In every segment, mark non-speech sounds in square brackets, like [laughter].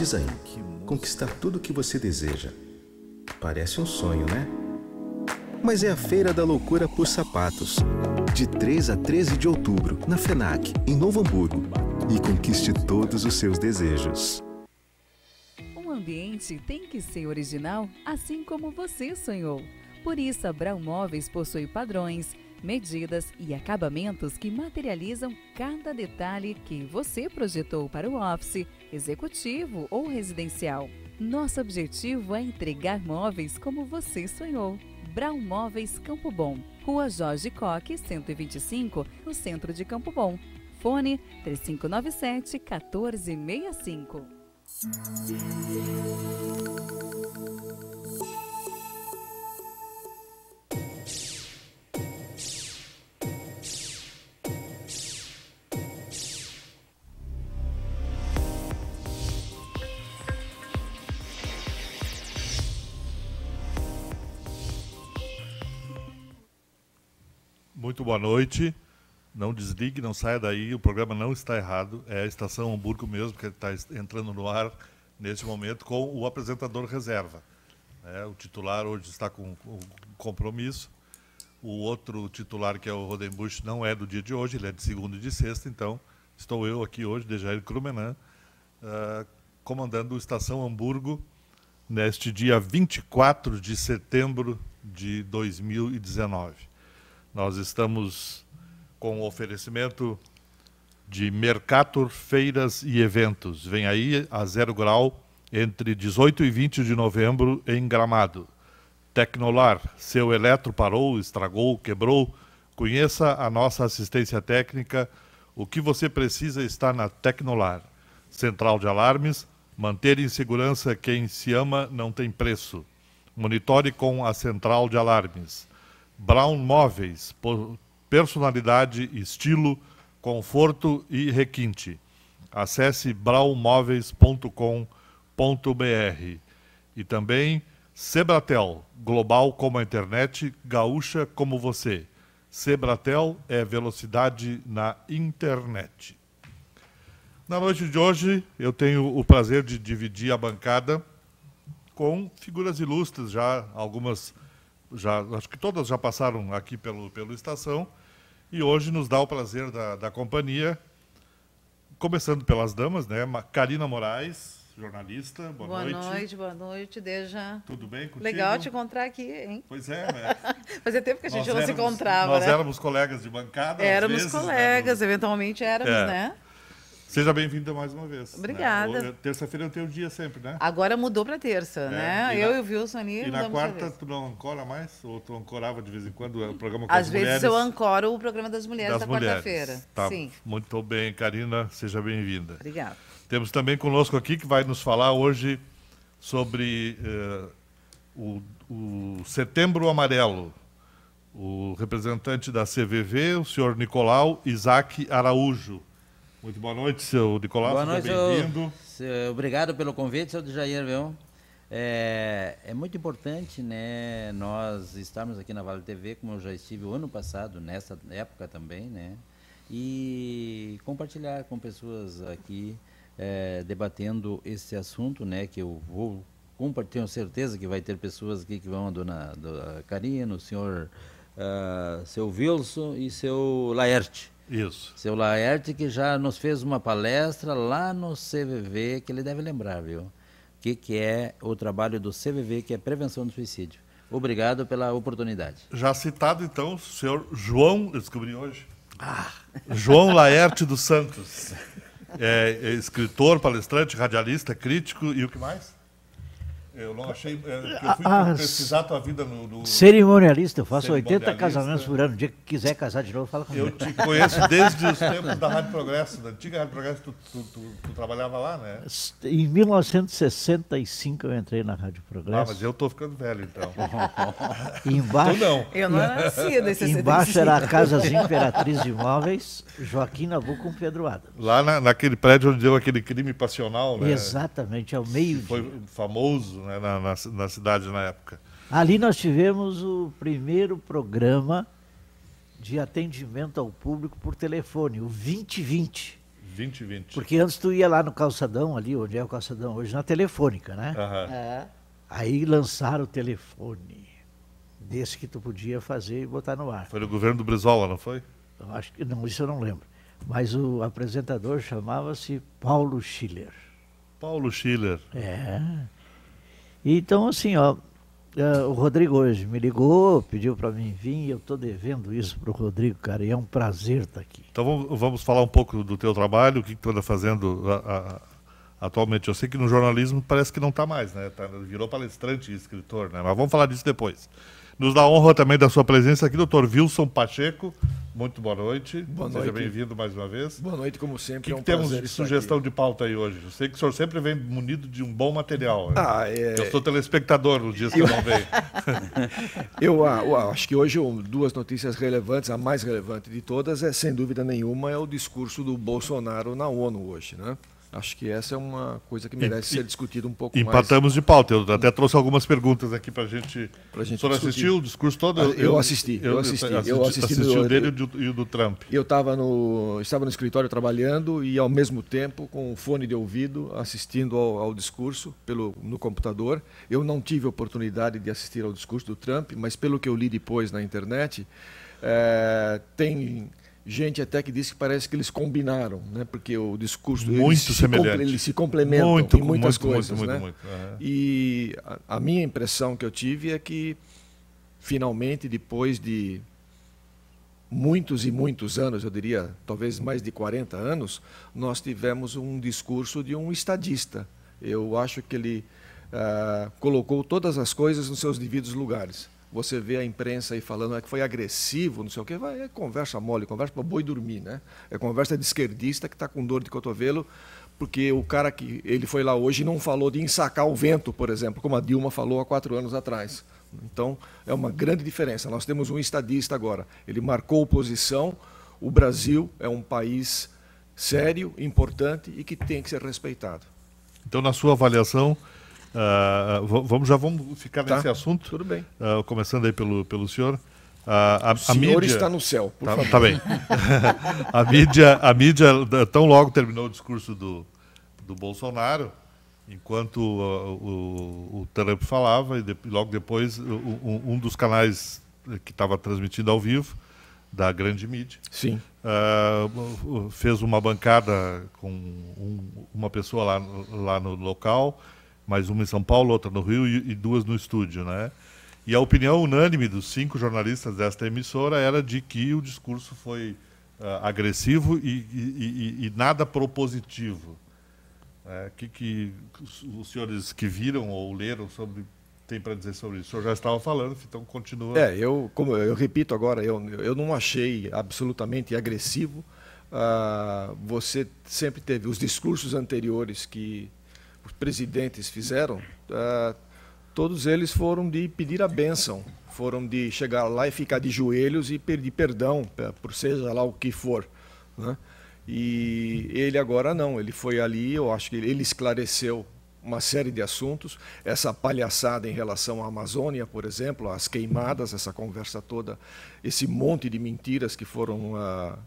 Diz aí, conquistar tudo o que você deseja. Parece um sonho, né? Mas é a Feira da Loucura por Sapatos, de 3 a 13 de outubro, na FENAC, em Novo Hamburgo. E conquiste todos os seus desejos. Um ambiente tem que ser original, assim como você sonhou. Por isso, a Brau Móveis possui padrões medidas e acabamentos que materializam cada detalhe que você projetou para o office, executivo ou residencial. Nosso objetivo é entregar móveis como você sonhou. Brown Móveis Campo Bom, Rua Jorge Coque, 125, no centro de Campo Bom. Fone 3597 1465. muito boa noite. Não desligue, não saia daí, o programa não está errado. É a Estação Hamburgo mesmo, que está entrando no ar neste momento com o apresentador reserva. É, o titular hoje está com, compromisso. O outro titular, que é o Rodenbusch, não é do dia de hoje, ele é de segunda e de sexta, então estou eu aqui hoje, Dejair Krumenan, uh, comandando o Estação Hamburgo neste dia 24 de setembro de 2019. Nós estamos com o oferecimento de Mercator Feiras e Eventos. Vem aí a zero grau entre 18 e 20 de novembro em Gramado. Tecnolar, seu eletro parou, estragou, quebrou. Conheça a nossa assistência técnica. O que você precisa está na Tecnolar. Central de alarmes, manter em segurança quem se ama não tem preço. Monitore com a central de alarmes. Brown Móveis, por personalidade, estilo, conforto e requinte. Acesse braumóveis.com.br. E também Sebratel, global como a internet, gaúcha como você. Sebratel é velocidade na internet. Na noite de hoje, eu tenho o prazer de dividir a bancada com figuras ilustres já, algumas já, acho que todas já passaram aqui pelo, pelo Estação, e hoje nos dá o prazer da, da companhia, começando pelas damas, né? Karina Moraes, jornalista, boa, boa noite. Boa noite, boa noite, Deja. Tudo bem contigo? Legal te encontrar aqui, hein? Pois é. é. [laughs] Fazia tempo que a gente nós não éramos, se encontrava, Nós né? éramos colegas de bancada, Éramos vezes, né? colegas, né? eventualmente éramos, é. né? Seja bem-vinda mais uma vez. Né? Obrigada. Né? Terça-feira tenho o dia sempre, né? Agora mudou para terça, é, né? E eu na, e o Wilson ali. E na quarta tu não ancora mais? Ou tu ancorava de vez em quando o programa com Às as vezes eu ancoro o programa das mulheres das da quarta-feira. Tá, Sim. Muito bem, Karina, seja bem-vinda. Obrigada. Temos também conosco aqui que vai nos falar hoje sobre eh, o, o Setembro Amarelo. O representante da CVV, o senhor Nicolau Isaac Araújo. Muito boa noite, seu Nicolás. Boa noite, bem-vindo. Obrigado pelo convite, seu Jair É, é, muito importante né, nós estarmos aqui na Vale TV, como eu já estive o ano passado, nessa época também, né, e compartilhar com pessoas aqui é, debatendo esse assunto, né, que eu vou tenho certeza que vai ter pessoas aqui que vão, a dona, a dona Karina, o senhor, uh, seu Wilson e seu Laerte. Isso. Seu Laerte, que já nos fez uma palestra lá no CVV, que ele deve lembrar, viu? O que, que é o trabalho do CVV, que é prevenção do suicídio. Obrigado pela oportunidade. Já citado, então, o senhor João, eu descobri hoje. Ah. João Laerte dos Santos. É, é escritor, palestrante, radialista, crítico e o que mais? Eu não achei. É, eu fui pesquisar a tua vida no. no... Cerimonialista, eu faço 80 casamentos por ano. O dia que quiser casar de novo, fala comigo. Eu te conheço desde os tempos da Rádio Progresso, da antiga Rádio Progresso, tu, tu, tu, tu trabalhava lá, né? Em 1965 eu entrei na Rádio Progresso. Ah, mas eu tô ficando velho, então. [laughs] embaixo, tu não. Eu não era nasci nesse Embaixo era a casa Imperatriz de Imóveis, Joaquim Nabuco com Pedro Adams. Lá na, naquele prédio onde deu aquele crime passional, né? Exatamente, é o meio-dia. Foi famoso, né? né, na, na, na cidade na época. Ali nós tivemos o primeiro programa de atendimento ao público por telefone, o 2020. 2020. Porque antes tu ia lá no calçadão, ali onde é o calçadão hoje, na telefônica, né? Uhum. É. Aí lançaram o telefone desse que tu podia fazer e botar no ar. Foi no governo do Brizola, não foi? Eu acho que não, isso eu não lembro. Mas o apresentador chamava-se Paulo Schiller. Paulo Schiller. É. Então, assim, ó, é, o Rodrigo hoje me ligou, pediu para mim vir, eu estou devendo isso para o Rodrigo, cara, e é um prazer estar tá aqui. Então vamos, vamos, falar um pouco do teu trabalho, o que, que tu anda fazendo a, a, atualmente. Eu sei que no jornalismo parece que não está mais, né? Tá, virou palestrante e escritor, né? Mas vamos falar disso depois. Nos dá honra também da sua presença aqui, doutor Wilson Pacheco. Muito boa noite. Boa noite. Seja bem-vindo mais uma vez. Boa noite, como sempre. O que, é um que temos de sugestão aqui. de pauta aí hoje? Eu sei que o senhor sempre vem munido de um bom material. Né? Ah, é... Eu sou telespectador nos dias que [laughs] eu não venho. eu, eu acho que hoje duas notícias relevantes. A mais relevante de todas é, sem dúvida nenhuma, é o discurso do Bolsonaro na ONU hoje. Né? Acho que essa é uma coisa que merece e, ser discutida um pouco empatamos mais. Empatamos de pauta. Eu até trouxe algumas perguntas aqui para gente... a gente. O senhor assistiu o discurso todo? Ah, eu, eu assisti. Eu, assisti. Eu assisti, assisti, assisti o dele e o do Trump. Eu estava no, estava no escritório trabalhando e, ao mesmo tempo, com o fone de ouvido, assistindo ao, ao discurso pelo, no computador. Eu não tive oportunidade de assistir ao discurso do Trump, mas pelo que eu li depois na internet. É, tem gente até que disse que parece que eles combinaram, né? Porque o discurso muito eles semelhante, se eles se complementam muito, em muitas muito, coisas, muito, né? Muito, é. E a, a, minha impressão que eu tive é que finalmente depois de muitos e muitos anos, eu diria, talvez mais de 40 anos, nós tivemos um discurso de um estadista. Eu acho que ele ah, colocou todas as coisas nos seus devidos lugares você vê a imprensa aí falando é que foi agressivo, não sei o quê, é conversa mole, conversa para boi dormir, né? É conversa de esquerdista que está com dor de cotovelo, porque o cara que ele foi lá hoje não falou de ensacar o vento, por exemplo, como a Dilma falou há quatro anos atrás. Então, é uma grande diferença. Nós temos um estadista agora. Ele marcou posição. O Brasil é um país sério, importante e que tem que ser respeitado. Então, na sua avaliação, Uh, vamos já vamos ficar tá. nesse assunto. Tudo bem. Uh, começando aí pelo, pelo senhor. Uh, a, o senhor a mídia... está no céu, por tá, favor. Tá bem. [laughs] a, mídia, a mídia, tão logo terminou o discurso do, do Bolsonaro, enquanto o, o, Trump falava, e de, logo depois um, um dos canais que estava transmitindo ao vivo, da grande mídia. Sim. Uh, fez uma bancada com um, uma pessoa lá, lá no local mais uma em São Paulo, outra no Rio e, duas no estúdio, né? E a opinião unânime dos cinco jornalistas desta emissora era de que o discurso foi uh, agressivo e, e, e, nada propositivo. É, que, que os senhores que viram ou leram sobre tem para dizer sobre isso? O senhor já estava falando, então continua. É, eu, como eu repito agora, eu, eu não achei absolutamente agressivo. Uh, você sempre teve os discursos anteriores que presidentes fizeram, uh, todos eles foram de pedir a bênção, foram de chegar lá e ficar de joelhos e pedir perdão, eh, por seja lá o que for. Né? E ele agora não, ele foi ali, eu acho que ele esclareceu uma série de assuntos, essa palhaçada em relação à Amazônia, por exemplo, as queimadas, essa conversa toda, esse monte de mentiras que foram uh,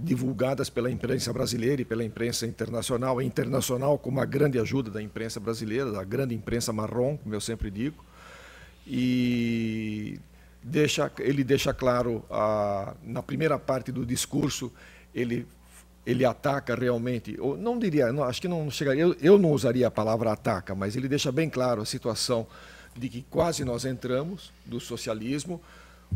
divulgadas pela imprensa brasileira e pela imprensa internacional, internacional com uma grande ajuda da imprensa brasileira, da grande imprensa marrom, como eu sempre digo, e deixa, ele deixa claro a, na primeira parte do discurso ele ele ataca realmente, ou não diria, não, acho que não chegaria, eu, eu não usaria a palavra ataca, mas ele deixa bem claro a situação de que quase nós entramos do socialismo,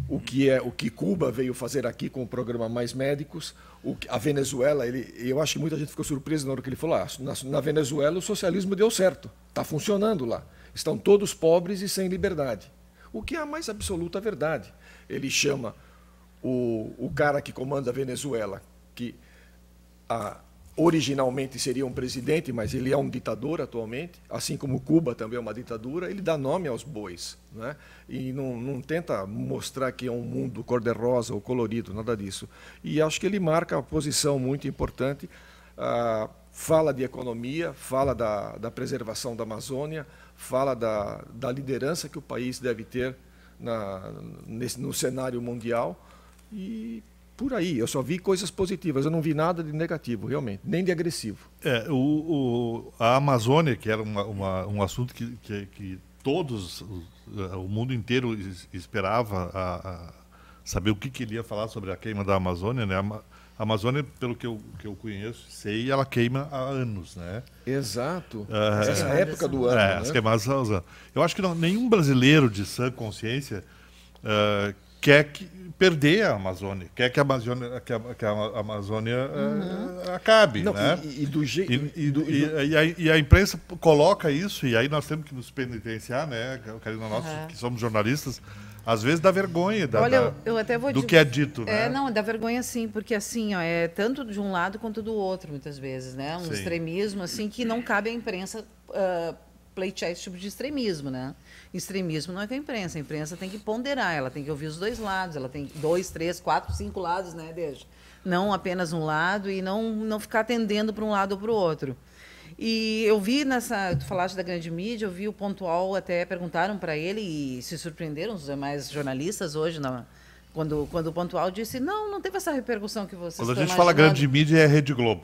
o que é o que Cuba veio fazer aqui com o programa Mais Médicos, o, a Venezuela, ele, eu acho que muita gente ficou surpresa na hora que ele falou, ah, na, na Venezuela o socialismo deu certo, está funcionando lá, estão todos pobres e sem liberdade, o que é a mais absoluta verdade. Ele chama o, o cara que comanda a Venezuela, que a, originalmente seria um presidente, mas ele é um ditador atualmente, assim como Cuba também é uma ditadura, ele dá nome aos bois. Né? E não, não tenta mostrar que é um mundo cor-de-rosa ou colorido, nada disso. E acho que ele marca uma posição muito importante. Ah, fala de economia, fala da, da preservação da Amazônia, fala da, da liderança que o país deve ter na, nesse, no cenário mundial. E por aí. Eu só vi coisas positivas, eu não vi nada de negativo, realmente, nem de agressivo. É, o, o a Amazônia, que era uma, uma, um assunto que, que, que todos, eh, o mundo inteiro esperava a, a saber o que, que ele ia falar sobre a queima da Amazônia, né? A Amazônia, pelo que eu, que eu conheço, sei, ela queima há anos, né? Exato. Eh, é, Essa época do ano. É, né? as queimadas são Eu acho que não, nenhum brasileiro de sã consciência uh, quer que, perder a Amazônia, quer que a Amazônia, que a, que a Amazônia uhum. Eh, acabe. Não, né? e, e, do e, e, do, e, a, e, a, imprensa coloca isso, e aí nós temos que nos penitenciar, né, Karina, nós uhum. que somos jornalistas, às vezes dá vergonha da, Olha, da, eu até vou do dizer, que é dito. É, né? É, não, dá vergonha sim, porque assim, ó, é tanto de um lado quanto do outro, muitas vezes, né? Um sim. extremismo assim que não cabe à imprensa uh, pleitear esse tipo de extremismo, né? Extremismo não é com a imprensa. A imprensa tem que ponderar, ela tem que ouvir os dois lados, ela tem dois, três, quatro, cinco lados, né, Não apenas um lado e não, não ficar atendendo para um lado ou para o outro. E eu vi nessa. Tu falaste da grande mídia, eu vi o Pontual até perguntaram para ele e se surpreenderam os demais jornalistas hoje na, quando, quando o Pontual disse: não, não teve essa repercussão que vocês Quando a gente imaginando. fala grande mídia, é Rede Globo.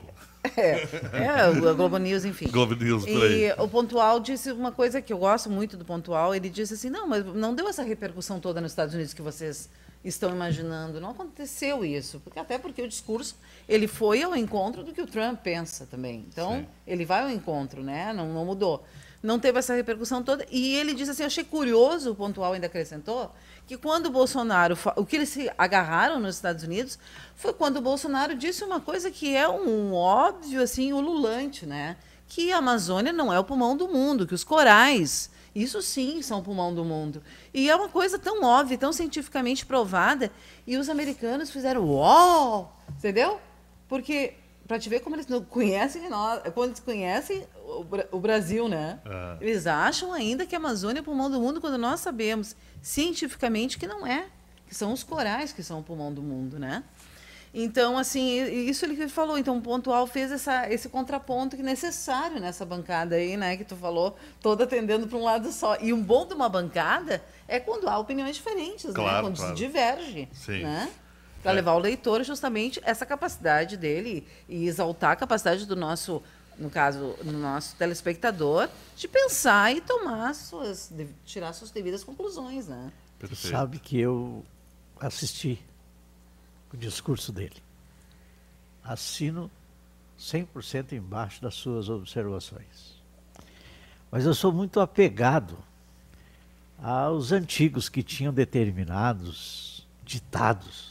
É, é, a Globo News, enfim. Globo News, por aí. E o Pontual disse uma coisa que eu gosto muito do Pontual. Ele disse assim, não, mas não deu essa repercussão toda nos Estados Unidos que vocês estão imaginando. Não aconteceu isso, porque até porque o discurso ele foi ao encontro do que o Trump pensa também. Então Sim. ele vai ao encontro, né? Não, não mudou não teve essa repercussão toda. E ele disse assim: achei curioso, o pontual ainda acrescentou, que quando o Bolsonaro. O que eles se agarraram nos Estados Unidos foi quando o Bolsonaro disse uma coisa que é um óbvio, assim, ululante, né? Que a Amazônia não é o pulmão do mundo, que os corais. Isso sim são o pulmão do mundo. E é uma coisa tão óbvia, tão cientificamente provada, e os americanos fizeram uau, entendeu? Porque para te ver como eles não conhecem nós, quando eles conhecem o, Brasil, né? É. Eles acham ainda que a Amazônia é o pulmão do mundo quando nós sabemos cientificamente que não é, que são os corais que são o pulmão do mundo, né? Então, assim, isso ele falou. Então, o Pontual fez essa, esse contraponto que é necessário nessa bancada aí, né? Que tu falou, toda atendendo para um lado só. E um bom de uma bancada é quando há opiniões diferentes, né? claro, né? Quando claro. se diverge, Sim. né? Sim. Para é. levar ao leitor justamente essa capacidade dele e exaltar a capacidade do nosso, no caso, do nosso telespectador, de pensar e tomar suas, tirar suas devidas conclusões, né? Sabe que eu assisti o discurso dele. Assino 100% embaixo das suas observações. Mas eu sou muito apegado aos antigos que tinham determinados ditados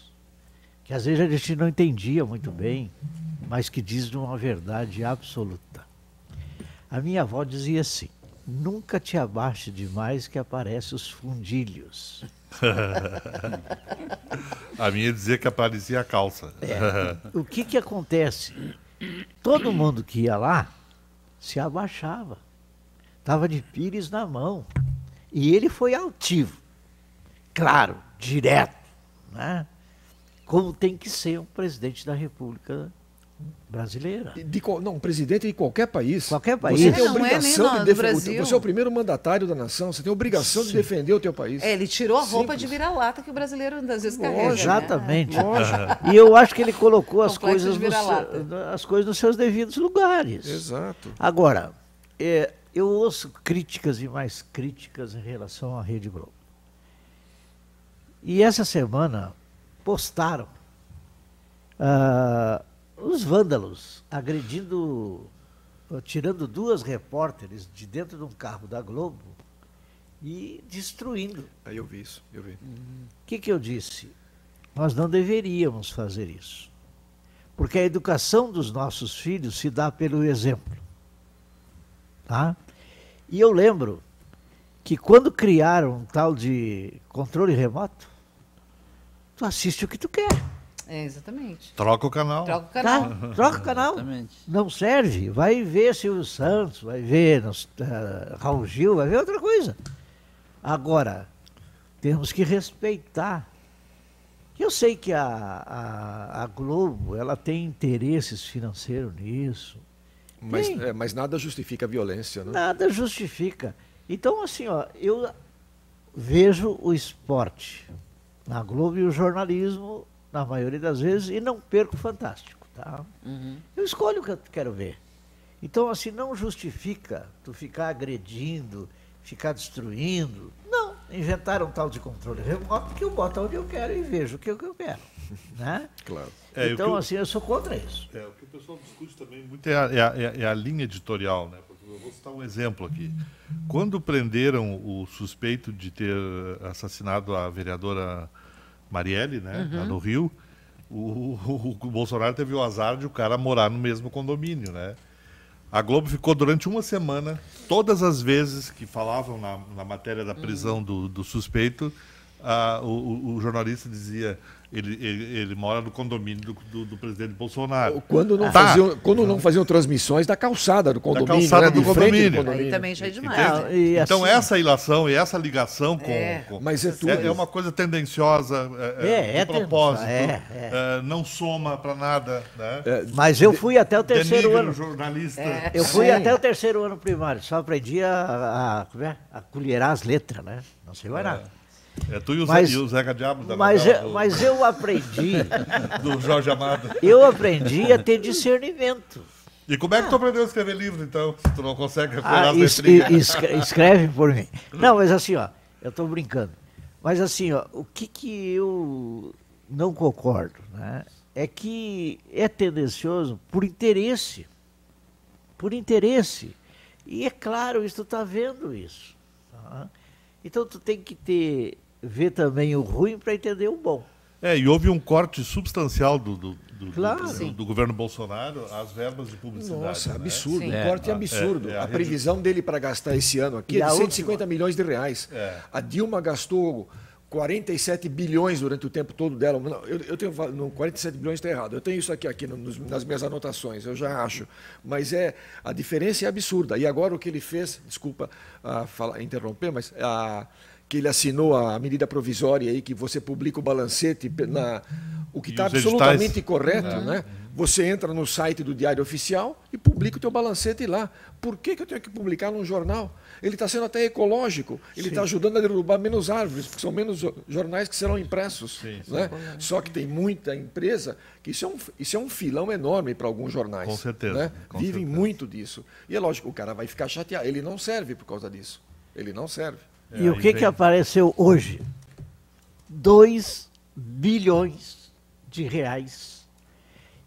que às vezes a gente não entendia muito bem, mas que diz uma verdade absoluta. A minha avó dizia assim: nunca te abaixe demais que aparece os fundilhos. [laughs] a minha dizia que aparecia a calça. É. O que que acontece? Todo mundo que ia lá se abaixava. Tava de pires na mão. E ele foi altivo. Claro, direto, né? como tem que ser um presidente da República brasileira. De, de, não, presidente de qualquer país. Qualquer país. Você tem não é obrigação é de defender. Você é o primeiro mandatário da nação, você tem obrigação Sim. de defender o teu país. É, ele tirou a roupa Simples. de vira-lata que o brasileiro às vezes carrega. Né? exatamente. Né? E eu acho que ele colocou as coisas, nos, as coisas nos seus devidos lugares. Exato. Agora, é, eu ouço críticas e mais críticas em relação à Rede Globo. E essa semana postaram ah, os vândalos agredindo, tirando duas repórteres de dentro de um carro da Globo e destruindo. Aí eu vi isso, eu vi. O que, que eu disse? Nós não deveríamos fazer isso. Porque a educação dos nossos filhos se dá pelo exemplo. Tá? E eu lembro que quando criaram um tal de controle remoto, tu assiste o que tu quer. É, exatamente. Troca o canal. Troca o tá? canal. Tá? Troca o canal. Exatamente. Não serve. Vai ver Silvio Santos, vai ver uh, Raul Gil, vai ver outra coisa. Agora, temos que respeitar. Eu sei que a, a, a Globo ela tem interesses financeiros nisso. Mas, é, mas nada justifica a violência, né? Nada justifica. Então, assim, ó, eu vejo o esporte na Globo e o jornalismo, na maioria das vezes, e não perco o Fantástico. Tá? Uhum. Eu escolho o que eu quero ver. Então, assim, não justifica tu ficar agredindo, ficar destruindo. Não, inventaram um tal de controle remoto que eu boto onde eu quero e vejo o que eu quero. [laughs] Né? Claro. É, então, eu, assim, eu sou contra isso. É, o que o pessoal discute também muito é a, é a, é a linha editorial, né? vou citar um exemplo aqui. Quando prenderam o suspeito de ter assassinado a vereadora Marielle, né, uhum. lá no Rio, o, o, o, Bolsonaro teve o azar de o cara morar no mesmo condomínio, né? A Globo ficou durante uma semana, todas as vezes que falavam na, na matéria da prisão uhum. do, do suspeito, o, o jornalista dizia ele, ele, ele, mora no condomínio do, do, do presidente Bolsonaro. Quando não, tá. faziam, quando não faziam transmissões da calçada do condomínio. Da calçada né? do, condomínio. do condomínio. Aí também já é demais. Ah, então assim... essa ilação e essa ligação com, é, com... Mas é, é tudo. É, é, uma coisa tendenciosa, é, é, é, é propósito, não soma para nada. Né? mas eu fui até o terceiro ano. jornalista. eu fui Sim. até o terceiro ano primário, só aprendi a, a, a, a colherar as letras, né? Não sei mais nada. É tu e o, mas, Zé, e o Zeca Diabo da mas, eu, é- do, mas eu aprendi. [laughs] Do Jorge Amado. Eu aprendi a ter discernimento. E como é que tu ah. aprendeu a escrever livro, então? Se tu não consegue ah, es, es, [laughs] Escreve por mim. Não, mas assim, ó, eu estou brincando. Mas assim, ó, o que, que eu não concordo, né? É que é tendencioso por interesse. Por interesse. E é claro, isso tu está vendo isso. Tá? Então tu tem que ter ver também o ruim para entender o bom. É, e houve um corte substancial do, do, do, claro. do, do governo Bolsonaro às verbas de publicidade. Nossa, né? absurdo. Sim. Um é, corte é, absurdo. É, é a, a previsão dele para gastar esse ano aqui é e é de 150 última... milhões de reais. É. A Dilma gastou 47 bilhões durante o tempo todo dela. Não, eu, eu tenho no 47 bilhões está errado. Eu tenho isso aqui, aqui nos, nas minhas anotações, eu já acho. Mas é a diferença é absurda. E agora o que ele fez, desculpa ah, falar, interromper, mas a. Ah, que ele assinou a medida provisória aí que você publica o balancete na o que está absolutamente editais? correto, é. né? Você entra no site do Diário Oficial e publica o teu balancete lá. Por que, que eu tenho que publicar num jornal? Ele está sendo até ecológico. Ele está ajudando a derrubar menos árvores, porque são menos jornais que serão impressos. Sim, né? Só que tem muita empresa que isso é um, isso é um filão enorme para alguns jornais. Com certeza. Né? Com Vivem certeza. muito disso. E é lógico, o cara vai ficar chateado. Ele não serve por causa disso. Ele não serve e o que, vem... que apareceu hoje? 2 bilhões de reais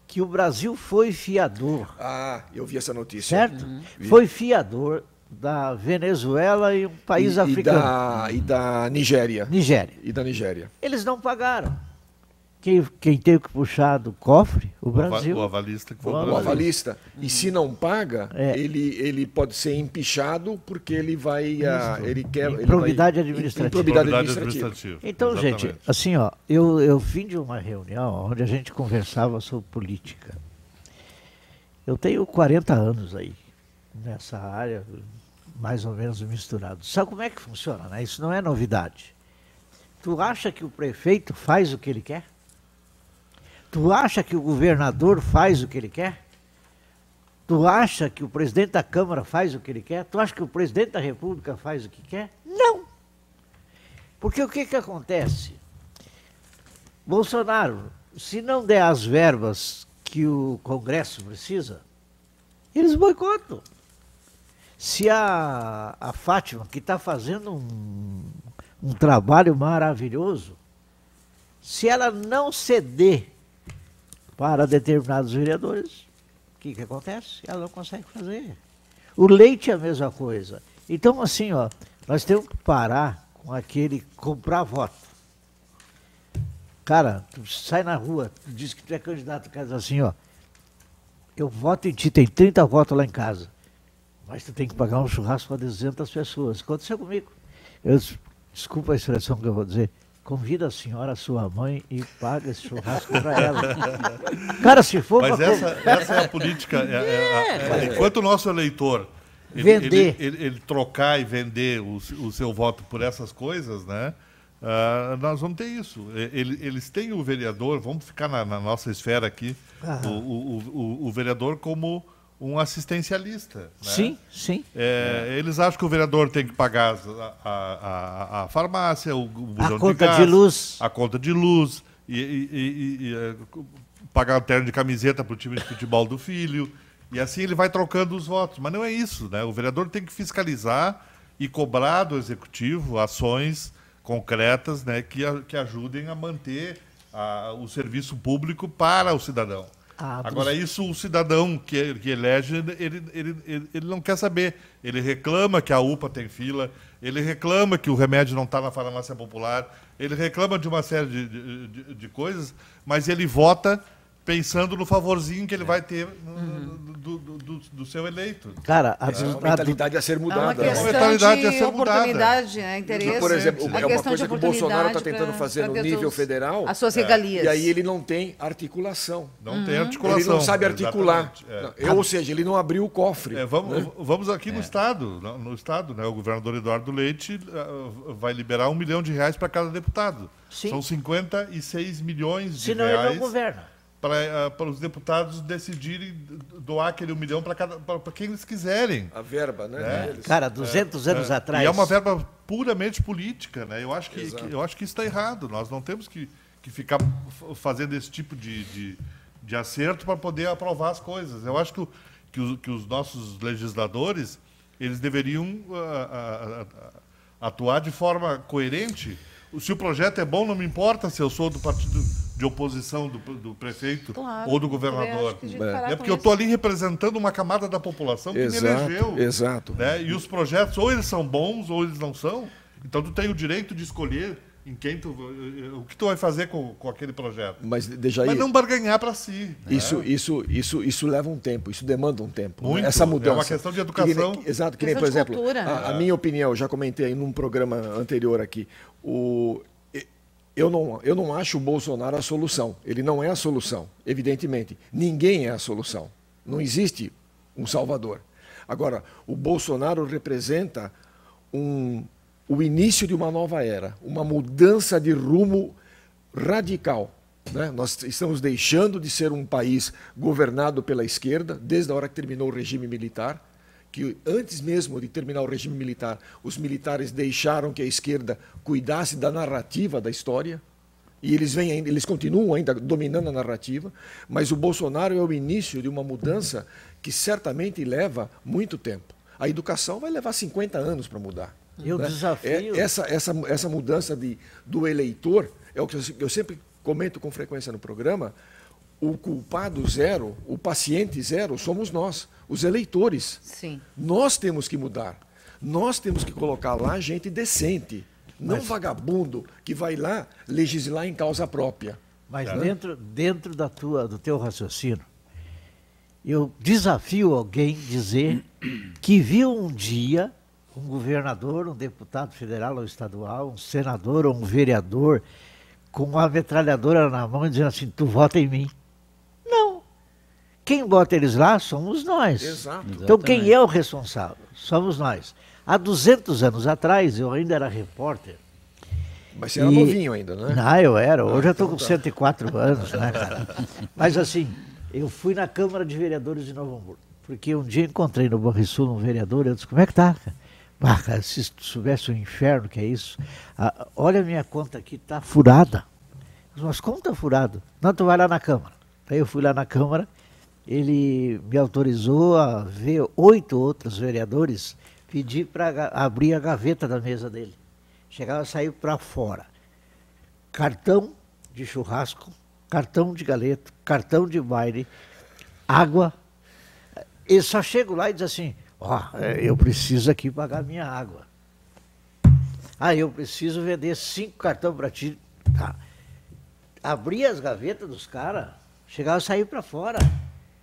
que o Brasil foi fiador. Ah, eu vi essa notícia. Certo? Uhum. uhum. Foi fiador da Venezuela e um país e, africano. E da, e da Nigéria. Nigéria. E da Nigéria. Eles não pagaram. Quem, quem teve que puxar do cofre? O Brasil. O avalista que foi o, o avalista. E se não paga, é. ele, ele pode ser empichado porque ele vai. A, ah, ele quer. Improbidade ele vai, administrativa. Improbidade administrativa. Então, Exatamente. gente, assim, ó, eu, eu vim de uma reunião onde a gente conversava sobre política. Eu tenho 40 anos aí, nessa área, mais ou menos misturado. Sabe como é que funciona, né? Isso não é novidade. Tu acha que o prefeito faz o que ele quer? Tu acha que o governador faz o que ele quer? Tu acha que o presidente da Câmara faz o que ele quer? Tu acha que o presidente da República faz o que quer? Não! Porque o que, que acontece? Bolsonaro, se não der as verbas que o Congresso precisa, eles boicotam. Se a, a Fátima, que está fazendo um, um trabalho maravilhoso, se ela não ceder para determinados vereadores, o que, que acontece? Ela não consegue fazer. O leite é a mesma coisa. Então, assim, ó, nós temos que parar com aquele comprar voto. Cara, tu sai na rua, tu diz que tu é candidato, casa assim, ó. Eu voto em ti, tem 30 votos lá em casa. Mas tu tem que pagar um churrasco para 200 pessoas. Aconteceu comigo. Eu, desculpa a expressão que eu vou dizer convida a senhora, a sua mãe, e paga esse churrasco para ela. Cara, se for. Mas essa, essa, é a política. É, é, é, é. É, é, enquanto o nosso eleitor. Ele, vender. Ele, ele, ele trocar e vender o, o, seu voto por essas coisas, né? Uh, nós vamos ter isso. eles têm o vereador, vamos ficar na, na nossa esfera aqui, o, o, o, vereador como um assistencialista. Né? Sim, sim. É, é. Eles acham que o vereador tem que pagar a, a, a, a farmácia, o, o a conta de, gás, de, luz. A conta de luz, e, e, e, e é, pagar a terno de camiseta para o time de futebol do filho. E assim ele vai trocando os votos. Mas não é isso, né? O vereador tem que fiscalizar e cobrar do executivo ações concretas né, que, que ajudem a manter o serviço público para o cidadão. Ah, Agora, isso o cidadão que, que elege, ele, ele, ele, ele, não quer saber. Ele reclama que a UPA tem fila, ele reclama que o remédio não está na farmácia popular, ele reclama de uma série de, de, de, de coisas, mas ele vota pensando no favorzinho que ele é. vai ter uhum. do, do, do, do, seu eleito. Cara, a, é. é mentalidade é ser mudada. É uma mentalidade de ser oportunidade, mudada. Né? Interesse. Por exemplo, é uma coisa que o Bolsonaro está tentando fazer no nível federal. As suas é. regalias. E aí ele não tem articulação. Não uhum. tem articulação. Ele não sabe articular. É. Ou seja, ele não abriu o cofre. É, vamos, né? vamos aqui no Estado. No Estado, né? o governador Eduardo Leite ah, vai liberar um milhão de reais para cada deputado. Sim. São 56 milhões de reais. reais. não, ele não governa para, ah, para os deputados decidirem doar aquele um milhão para, cada, para, para quem eles quiserem. A verba, né? É. Cara, 200 é, anos é, atrás. E é uma verba puramente política, né? Eu acho que, que eu acho que isso está errado. Nós não temos que, que ficar fazendo esse tipo de, de, de acerto para poder aprovar as coisas. Eu acho que, que, os, que os nossos legisladores eles deveriam uh, uh, uh, atuar de forma coerente. Se o projeto é bom, não me importa se eu sou do partido de oposição do, do prefeito claro, ou do governador. É, é porque eu estou ali representando uma camada da população que exato, me elegeu. Exato. Né? E os projetos, ou eles são bons, ou eles não são. Então, tu tem o direito de escolher em quem tu, eh, o que tu vai fazer com, com aquele projeto. Mas, Dejaí, Mas não barganhar para si. Né? Isso, né? isso, isso, isso leva um tempo, isso demanda um tempo. Né? Muito, Essa mudança. É uma questão de educação. Que nem, exato, que nem, por exemplo, a, a, minha opinião, já comentei em um programa anterior aqui, o, eu não, eu não acho o Bolsonaro a solução. Ele não é a solução, evidentemente. Ninguém é a solução. Não existe um salvador. Agora, o Bolsonaro representa um, o início de uma nova era, uma mudança de rumo radical. Né? Nós estamos deixando de ser um país governado pela esquerda, desde a hora que terminou o regime militar que antes mesmo de terminar o regime militar, os militares deixaram que a esquerda cuidasse da narrativa da história. E eles vêm ainda, eles continuam ainda dominando a narrativa, mas o Bolsonaro é o início de uma mudança que certamente leva muito tempo. A educação vai levar 50 anos para mudar. Eu né? desafio. É, essa, essa, essa mudança de, do eleitor é o que eu, eu sempre comento com frequência no programa. O culpado zero, o paciente zero, somos nós os eleitores. Sim. Nós temos que mudar. Nós temos que colocar lá gente decente, não vagabundo que vai lá legislar em causa própria. Mas tá. dentro, dentro da tua, do teu raciocínio, eu desafio alguém dizer que viu um dia um governador, um deputado federal ou estadual, um senador ou um vereador com uma metralhadora na mão dizendo assim: tu vota em mim quem bota eles lá somos nós. Exato. Então quem é o responsável? Somos nós. Há 200 anos atrás, eu ainda era repórter. Mas você e... era novinho ainda, né? Não, eu era. Hoje ah, eu estou com 104 tá. [laughs] anos, né, cara? Mas assim, eu fui na Câmara de Vereadores de Novo Hamburgo. Porque um dia encontrei no Borrisul um vereador, eu disse, como é que tá? Ah, cara, se soubesse o inferno que é isso. Ah, olha a minha conta aqui, está furada. Mas como tá furado? Não, tu vai lá na Câmara. Aí eu fui lá na Câmara ele me autorizou a ver oito outros vereadores pedir para abrir a gaveta da mesa dele. Chegava a sair para fora. Cartão de churrasco, cartão de galeto, cartão de baile, água. Ele só chego lá e diz assim, ó, oh, eu preciso aqui pagar minha água. Ah, eu preciso vender cinco cartões para ti. Tá. Abria as gavetas dos caras, chegava a sair para fora.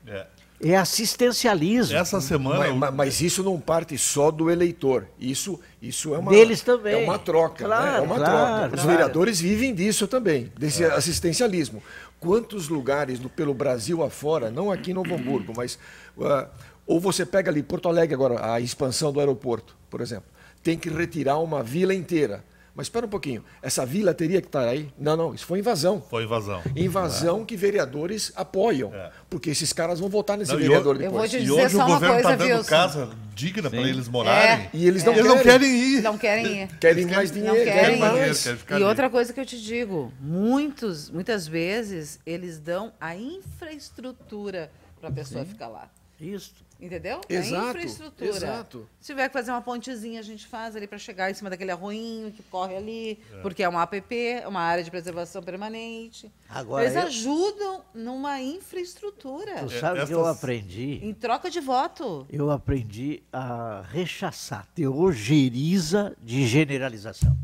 É. É assistencialismo. Essa uhum. semana. Mas, mas, isso não parte só do eleitor. Isso, isso é uma. Deles também. É uma troca. Claro, né? É uma claro, troca. Os vereadores vivem disso também, desse é. assistencialismo. Quantos lugares pelo Brasil afora, não aqui em Novo Hamburgo, mas. Uh, ou você pega ali Porto Alegre agora, a expansão do aeroporto, por exemplo. Tem que retirar uma vila inteira mas espera um pouquinho, essa vila teria que estar aí? Não, não, isso foi invasão. Foi invasão. Invasão é. que vereadores apoiam, é. porque esses caras vão votar nesse não, vereador eu, depois. Eu e hoje o governo está dando Wilson. casa digna para eles morarem. É. E eles não, querem. não querem ir. Não querem ir. Querem, mais dinheiro. Não querem, querem mais. e outra coisa que eu te digo, muitos, muitas vezes eles dão a infraestrutura para a pessoa Sim. ficar lá. Isso. Entendeu? Exato, é infraestrutura. Exato. Se tiver que fazer uma pontezinha, a gente faz ali para chegar em cima daquele arroinho que corre ali, é. porque é uma APP, é uma área de preservação permanente. Agora Eles eu... ajudam numa infraestrutura. Tu é, sabe o que eu aprendi? Em troca de voto. Eu aprendi a rechaçar teogeriza de generalização.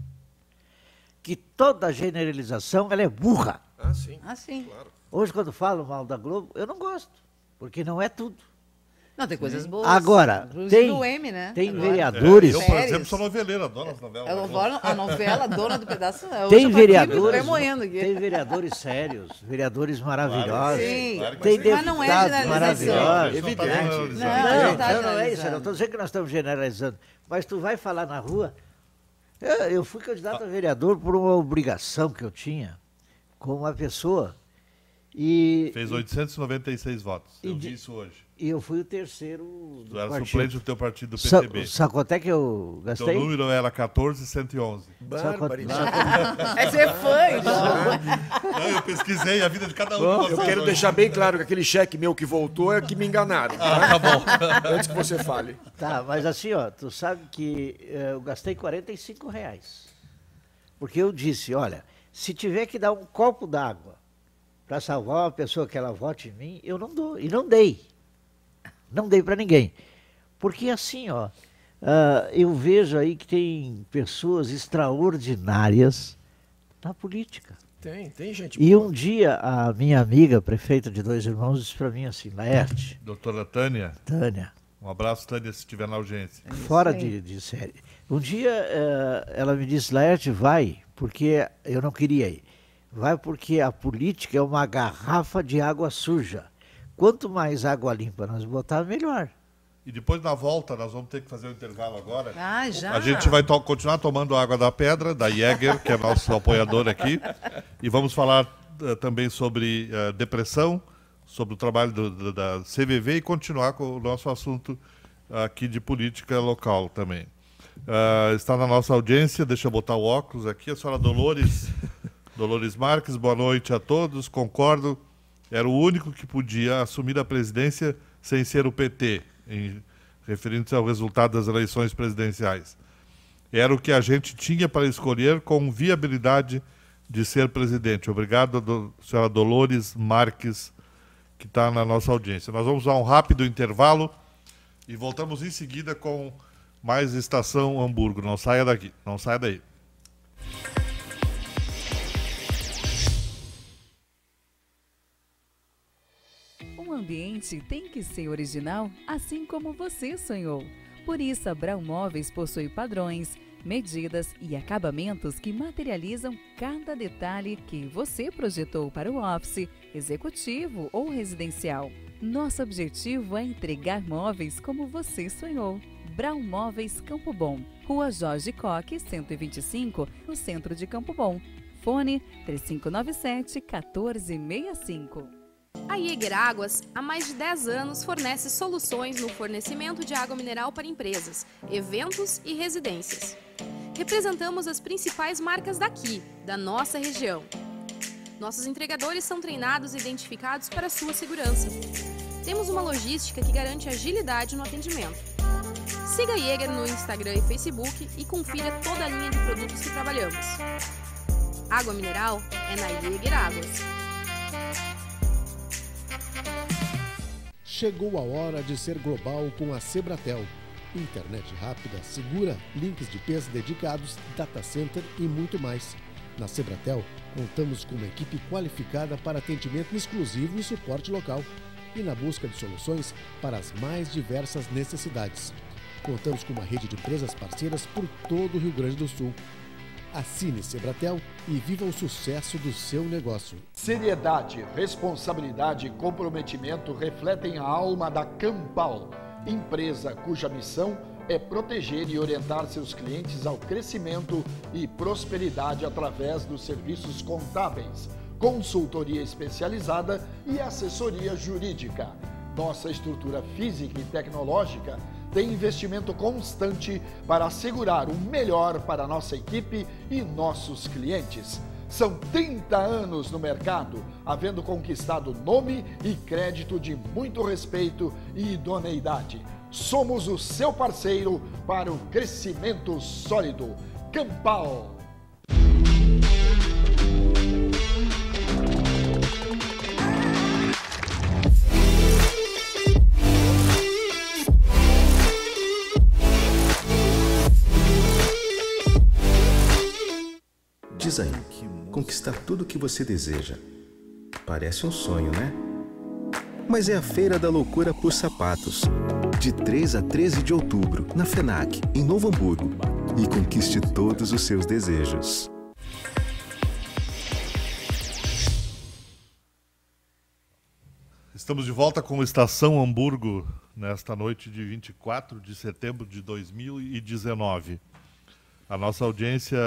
Que toda generalização ela é burra. Ah, sim. Ah, sim. Claro. Hoje, quando falo mal da Globo, eu não gosto, porque não é tudo. Não, tem coisas boas. Agora, tem, do M, né? tem Agora. vereadores... É, eu, por exemplo, sou noveleiro, dona as novelas. Eu a novela Dona do Pedaço. Eu tem vereadores, tem vereadores sérios, vereadores maravilhosos. Sim, claro tem mas não é generalização. Tá evidente. Não, tá não, não é isso. Eu não estou dizendo que nós estamos generalizando. Mas tu vai falar na rua... Eu, eu fui candidato a vereador por uma obrigação que eu tinha com uma pessoa e... Fez 896 e, votos, eu e, vi isso hoje. E eu fui o terceiro. Tu era partido. suplente do teu partido do PTB. Sabe quanto é que eu gastei? Teu número né, era 14,111. Barbaridade. Essa é fã, Não, eu pesquisei a vida de cada um. Bom, tá eu quero hoje. deixar bem claro que aquele cheque meu que voltou é que me enganaram. Tá? Ah, tá bom. Antes que você fale. Tá, mas assim, ó, tu sabe que eh, eu gastei 45 reais. Porque eu disse, olha, se tiver que dar um copo d'água para salvar uma pessoa que ela vote em mim, eu não dou. E não dei. Não dei para ninguém. Porque assim, ó, uh, eu vejo aí que tem pessoas extraordinárias na política. Tem, tem gente. E boa. um dia a minha amiga, prefeita de Dois Irmãos, disse para mim assim, Laerte. Doutora Tânia. Tânia. Um abraço, Tânia, se estiver na audiência. É Fora de, de, série. Um dia uh, ela me disse, Laerte, vai, porque eu não queria ir. Vai porque a política é uma garrafa de água suja. Quanto mais água limpa nós botar, melhor. E depois na volta, nós vamos ter que fazer o um intervalo agora. Ah, já. A gente vai to continuar tomando água da pedra, da Jäger, que é nosso apoiador aqui. E vamos falar uh, também sobre uh, depressão, sobre o trabalho do, do, da CVV e continuar com o nosso assunto aqui de política local também. Uh, está na nossa audiência, deixa eu botar o óculos aqui, a senhora Dolores, [laughs] Dolores Marques, boa noite a todos, concordo era o único que podia assumir a presidência sem ser o PT, referindo-se ao resultado das eleições presidenciais. Era o que a gente tinha para escolher com viabilidade de ser presidente. Obrigado, do, senhora Dolores Marques, que está na nossa audiência. Nós vamos a um rápido intervalo e voltamos em seguida com mais Estação Hamburgo. Não saia daqui, não saia daí. ambiente tem que ser original, assim como você sonhou. Por isso, a Brau Móveis possui padrões, medidas e acabamentos que materializam cada detalhe que você projetou para o office, executivo ou residencial. Nosso objetivo é entregar móveis como você sonhou. Brau Móveis Campo Bom, Rua Jorge Coque, 125, no centro de Campo Bom. Fone 3597 1465. A Jäger Águas, há mais de 10 anos, fornece soluções no fornecimento de água mineral para empresas, eventos e residências. Representamos as principais marcas daqui, da nossa região. Nossos entregadores são treinados e identificados para sua segurança. Temos uma logística que garante agilidade no atendimento. Siga a Jäger no Instagram e Facebook e confira toda a linha de produtos que trabalhamos. Água mineral é na Jäger Águas. Chegou a hora de ser global com a Sebratel. Internet rápida, segura, links de peso dedicados, data center e muito mais. Na Sebratel, contamos com uma equipe qualificada para atendimento exclusivo e suporte local e na busca de soluções para as mais diversas necessidades. Contamos com uma rede de empresas parceiras por todo o Rio Grande do Sul Assine Sebratel e viva o sucesso do seu negócio. Seriedade, responsabilidade e comprometimento refletem a alma da Campal, empresa cuja missão é proteger e orientar seus clientes ao crescimento e prosperidade através dos serviços contábeis, consultoria especializada e assessoria jurídica. Nossa estrutura física e tecnológica de investimento constante para assegurar o melhor para nossa equipe e nossos clientes. São 30 anos no mercado, havendo conquistado nome e crédito de muito respeito e idoneidade. Somos o seu parceiro para o crescimento sólido. Campal. conquistar tudo o que você deseja. Parece um sonho, né? Mas é a Feira da Loucura por Sapatos, de 3 a 13 de outubro, na FENAC, em Novo Hamburgo. E conquiste todos os seus desejos. Estamos de volta com Estação Hamburgo nesta noite de 24 de setembro de 2019. A nossa audiência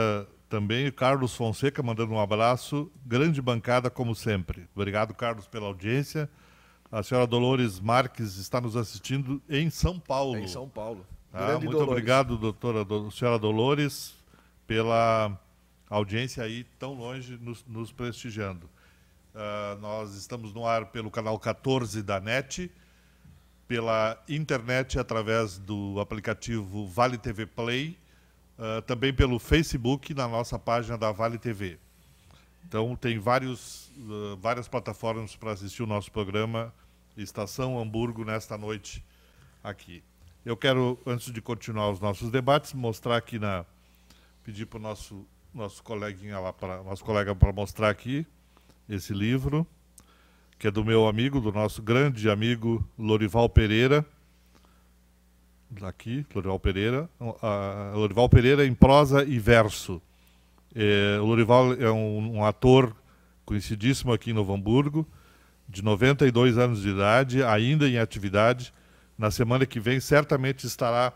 também. Carlos Fonseca mandando um abraço. Grande bancada, como sempre. Obrigado, Carlos, pela audiência. A senhora Dolores Marques está nos assistindo em São Paulo. em São Paulo. Ah, muito Dolores. obrigado, doutora, do, senhora Dolores, pela audiência aí tão longe nos, nos prestigiando. Uh, nós estamos no ar pelo canal 14 da NET, pela internet através do aplicativo Vale TV Play uh, também pelo Facebook, na nossa página da Vale TV. Então, tem vários, uh, várias plataformas para assistir o nosso programa Estação Hamburgo nesta noite aqui. Eu quero, antes de continuar os nossos debates, mostrar aqui na. pedir para o nosso, nosso coleguinha lá, pra, nosso colega para mostrar aqui esse livro, que é do meu amigo, do nosso grande amigo Lorival Pereira aqui, Lorival Pereira. Então, a Lorival Pereira em prosa e verso. É, o Lorival é um, um, ator conhecidíssimo aqui em Novo Hamburgo, de 92 anos de idade, ainda em atividade. Na semana que vem, certamente estará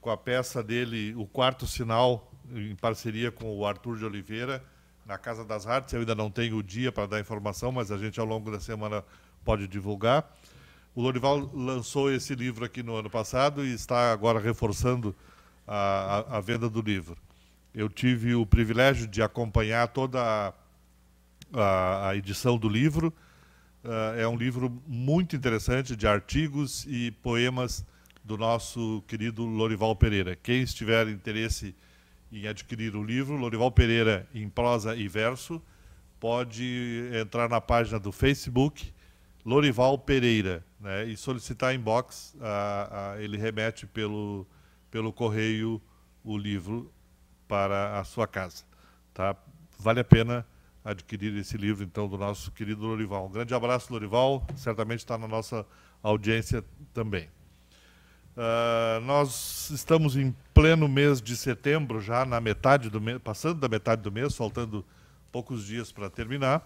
com a peça dele, O Quarto Sinal, em parceria com o Arthur de Oliveira, na Casa das Artes. Eu ainda não tenho o dia para dar informação, mas a gente, ao longo da semana, pode divulgar. O Lorival lançou esse livro aqui no ano passado e está agora reforçando a, a, a venda do livro. Eu tive o privilégio de acompanhar toda a, a edição do livro. Uh, é um livro muito interessante de artigos e poemas do nosso querido Lorival Pereira. Quem estiver interesse em adquirir o livro, Lorival Pereira em prosa e verso, pode entrar na página do Facebook Lorival Pereira né, e solicitar inbox, a, a, ele remete pelo, pelo correio o livro para a sua casa. Tá? Vale a pena adquirir esse livro, então, do nosso querido Lorival. Um grande abraço, Lorival, certamente está na nossa audiência também. Uh, nós estamos em pleno mês de setembro, já na metade do mês, passando da metade do mês, faltando poucos dias para terminar.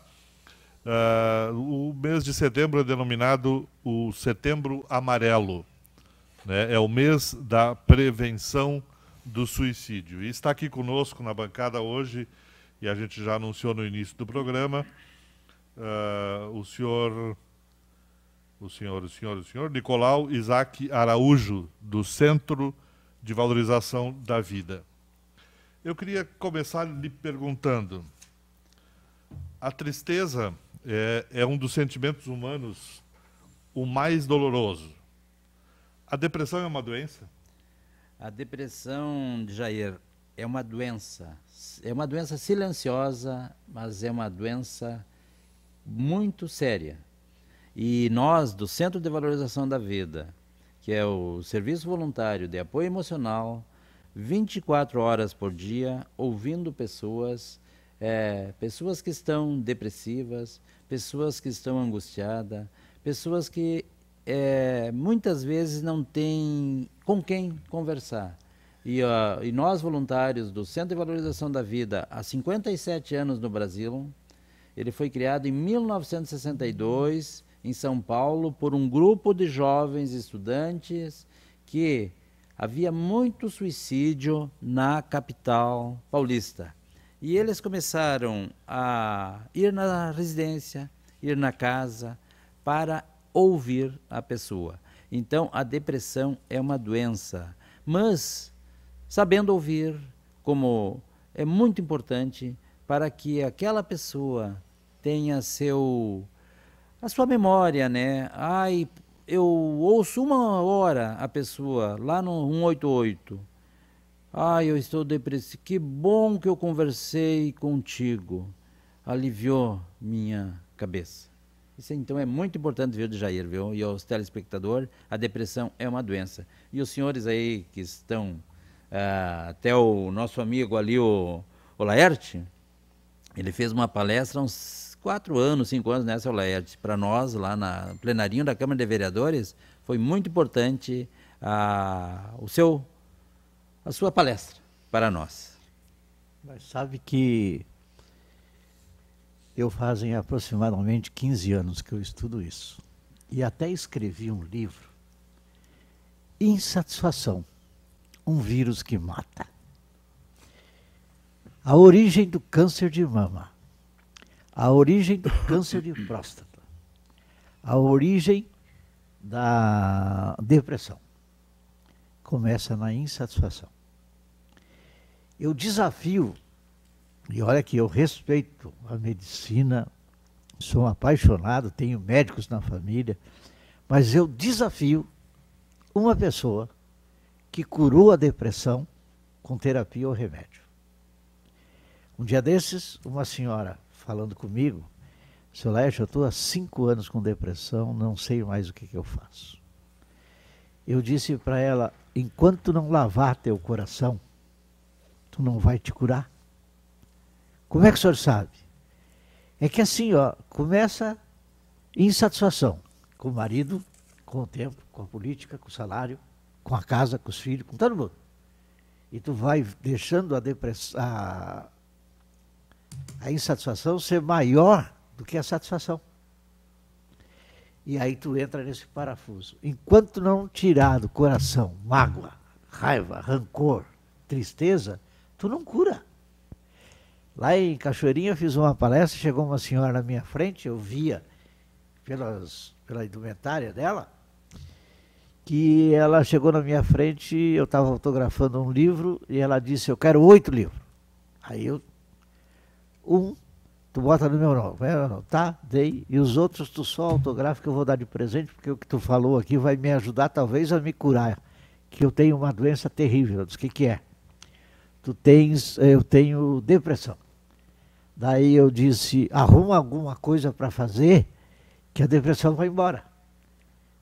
Uh, o mês de setembro é denominado o Setembro Amarelo. Né? É o mês da prevenção do suicídio. E está aqui conosco na bancada hoje, e a gente já anunciou no início do programa, uh, o senhor. O senhor, o senhor, o senhor Nicolau Isaac Araújo, do Centro de Valorização da Vida. Eu queria começar lhe perguntando: a tristeza é, é um dos sentimentos humanos o mais doloroso. A depressão é uma doença? A depressão, Jair, é uma doença. É uma doença silenciosa, mas é uma doença muito séria. E nós, do Centro de Valorização da Vida, que é o Serviço Voluntário de Apoio Emocional, 24 horas por dia, ouvindo pessoas é, pessoas que estão depressivas, pessoas que estão angustiadas, pessoas que é, muitas vezes não têm com quem conversar. E, uh, e, nós, voluntários do Centro de Valorização da Vida, há 57 anos no Brasil, ele foi criado em 1962, em São Paulo, por um grupo de jovens estudantes que havia muito suicídio na capital paulista. E eles começaram a ir na residência, ir na casa, para ouvir a pessoa. Então, a depressão é uma doença, mas sabendo ouvir, como é muito importante para que aquela pessoa tenha seu a sua memória, né? Ai, eu ouço uma hora a pessoa lá no 188 Ai, eu estou depressivo. Que bom que eu conversei contigo. Aliviou minha cabeça. Isso então é muito importante, viu, de Jair, viu? E aos telespectadores, a depressão é uma doença. E os senhores aí que estão, ah, até o nosso amigo ali, o, o Laerte, ele fez uma palestra uns quatro anos, cinco anos, né, seu Laerte? Para nós, lá na plenarinho da Câmara de Vereadores, foi muito importante ah, o seu a sua palestra para nós. Mas sabe que eu fazem aproximadamente 15 anos que eu estudo isso. E até escrevi um livro, Insatisfação, um vírus que mata. A origem do câncer de mama, a origem do [coughs] câncer de próstata, a origem da depressão começa na insatisfação. Eu desafio, e olha que eu respeito a medicina, sou um apaixonado, tenho médicos na família, mas eu desafio uma pessoa que curou a depressão com terapia ou remédio. Um dia desses, uma senhora falando comigo, seu Laércio, eu estou há cinco anos com depressão, não sei mais o que, que eu faço. Eu disse para ela, enquanto tu não lavar teu coração, tu não vai te curar. Como é que o senhor sabe? É que assim, ó, começa insatisfação com o marido, com o tempo, com a política, com o salário, com a casa, com os filhos, com todo mundo. E tu vai deixando a depressão, a, a insatisfação ser maior do que a satisfação. E aí tu entra nesse parafuso. Enquanto não tirar do coração mágoa, raiva, rancor, tristeza, tu não cura. Lá em Cachoeirinha eu fiz uma palestra, chegou uma senhora na minha frente, eu via pelas, pela indumentária dela, que ela chegou na minha frente, eu estava autografando um livro, e ela disse, eu quero oito livros. Aí eu, um tu bota no meu nome, tá? Dei. E os outros tu só autografa que eu vou dar de presente, porque o que tu falou aqui vai me ajudar talvez a me curar, que eu tenho uma doença terrível. Eu disse, o que que é? Tu tens, eu tenho depressão. Daí eu disse, arruma alguma coisa para fazer que a depressão vai embora.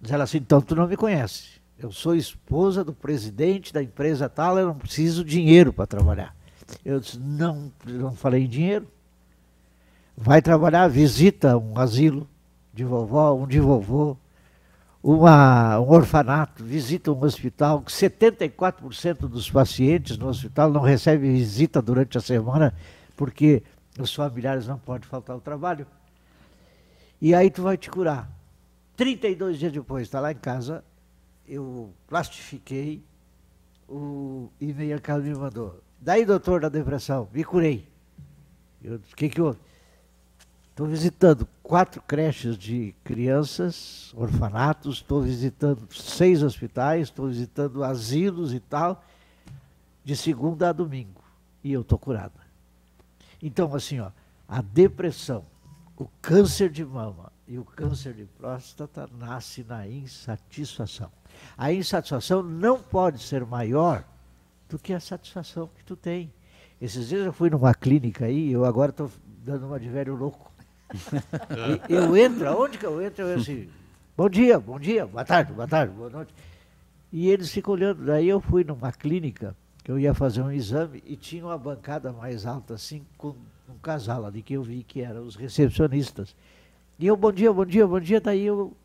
Diz ela assim, então tu não me conhece. Eu sou esposa do presidente da empresa tal, eu não preciso dinheiro para trabalhar. Eu disse, não, não falei em dinheiro vai trabalhar, visita um asilo de vovó, um de vovô, uma, um orfanato, visita um hospital, 74% dos pacientes no hospital não recebem visita durante a semana, porque os familiares não podem faltar ao trabalho. E aí tu vai te curar. 32 dias depois, está lá em casa, eu plastifiquei o e-mail que ela me mandou. Daí, doutor da depressão, me curei. Eu, o que que houve? Estou visitando quatro creches de crianças, orfanatos, estou visitando seis hospitais, estou visitando asilos e tal, de segunda a domingo. E eu estou curada. Então, assim, ó, a depressão, o câncer de mama e o câncer de próstata nasce na insatisfação. A insatisfação não pode ser maior do que a satisfação que tu tem. Esses dias eu fui numa clínica aí, eu agora estou dando uma de velho louco eu entro, aonde que eu entro? Eu assim, bom dia, bom dia, boa tarde, boa tarde, boa noite. E eles ficam olhando. Daí eu fui numa clínica, que eu ia fazer um exame, e tinha uma bancada mais alta, assim, com um casal ali que eu vi que eram os recepcionistas. E eu, bom dia, bom dia, bom dia. Daí eu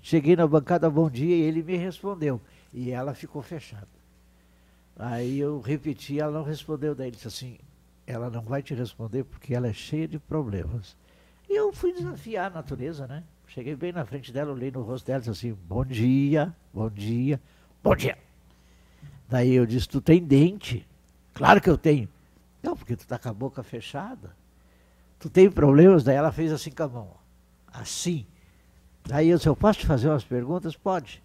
cheguei na bancada, bom dia, e ele me respondeu. E ela ficou fechada. Aí eu repeti, ela não respondeu. Daí ele disse assim: ela não vai te responder porque ela é cheia de problemas. E eu fui desafiar a natureza, né? Cheguei bem na frente dela, olhei no rosto dela e disse assim: Bom dia, bom dia, bom dia. Daí eu disse: Tu tem dente? Claro que eu tenho. Não, porque tu tá com a boca fechada. Tu tem problemas? Daí ela fez assim com a mão, assim. Daí eu disse: Eu posso te fazer umas perguntas? Pode.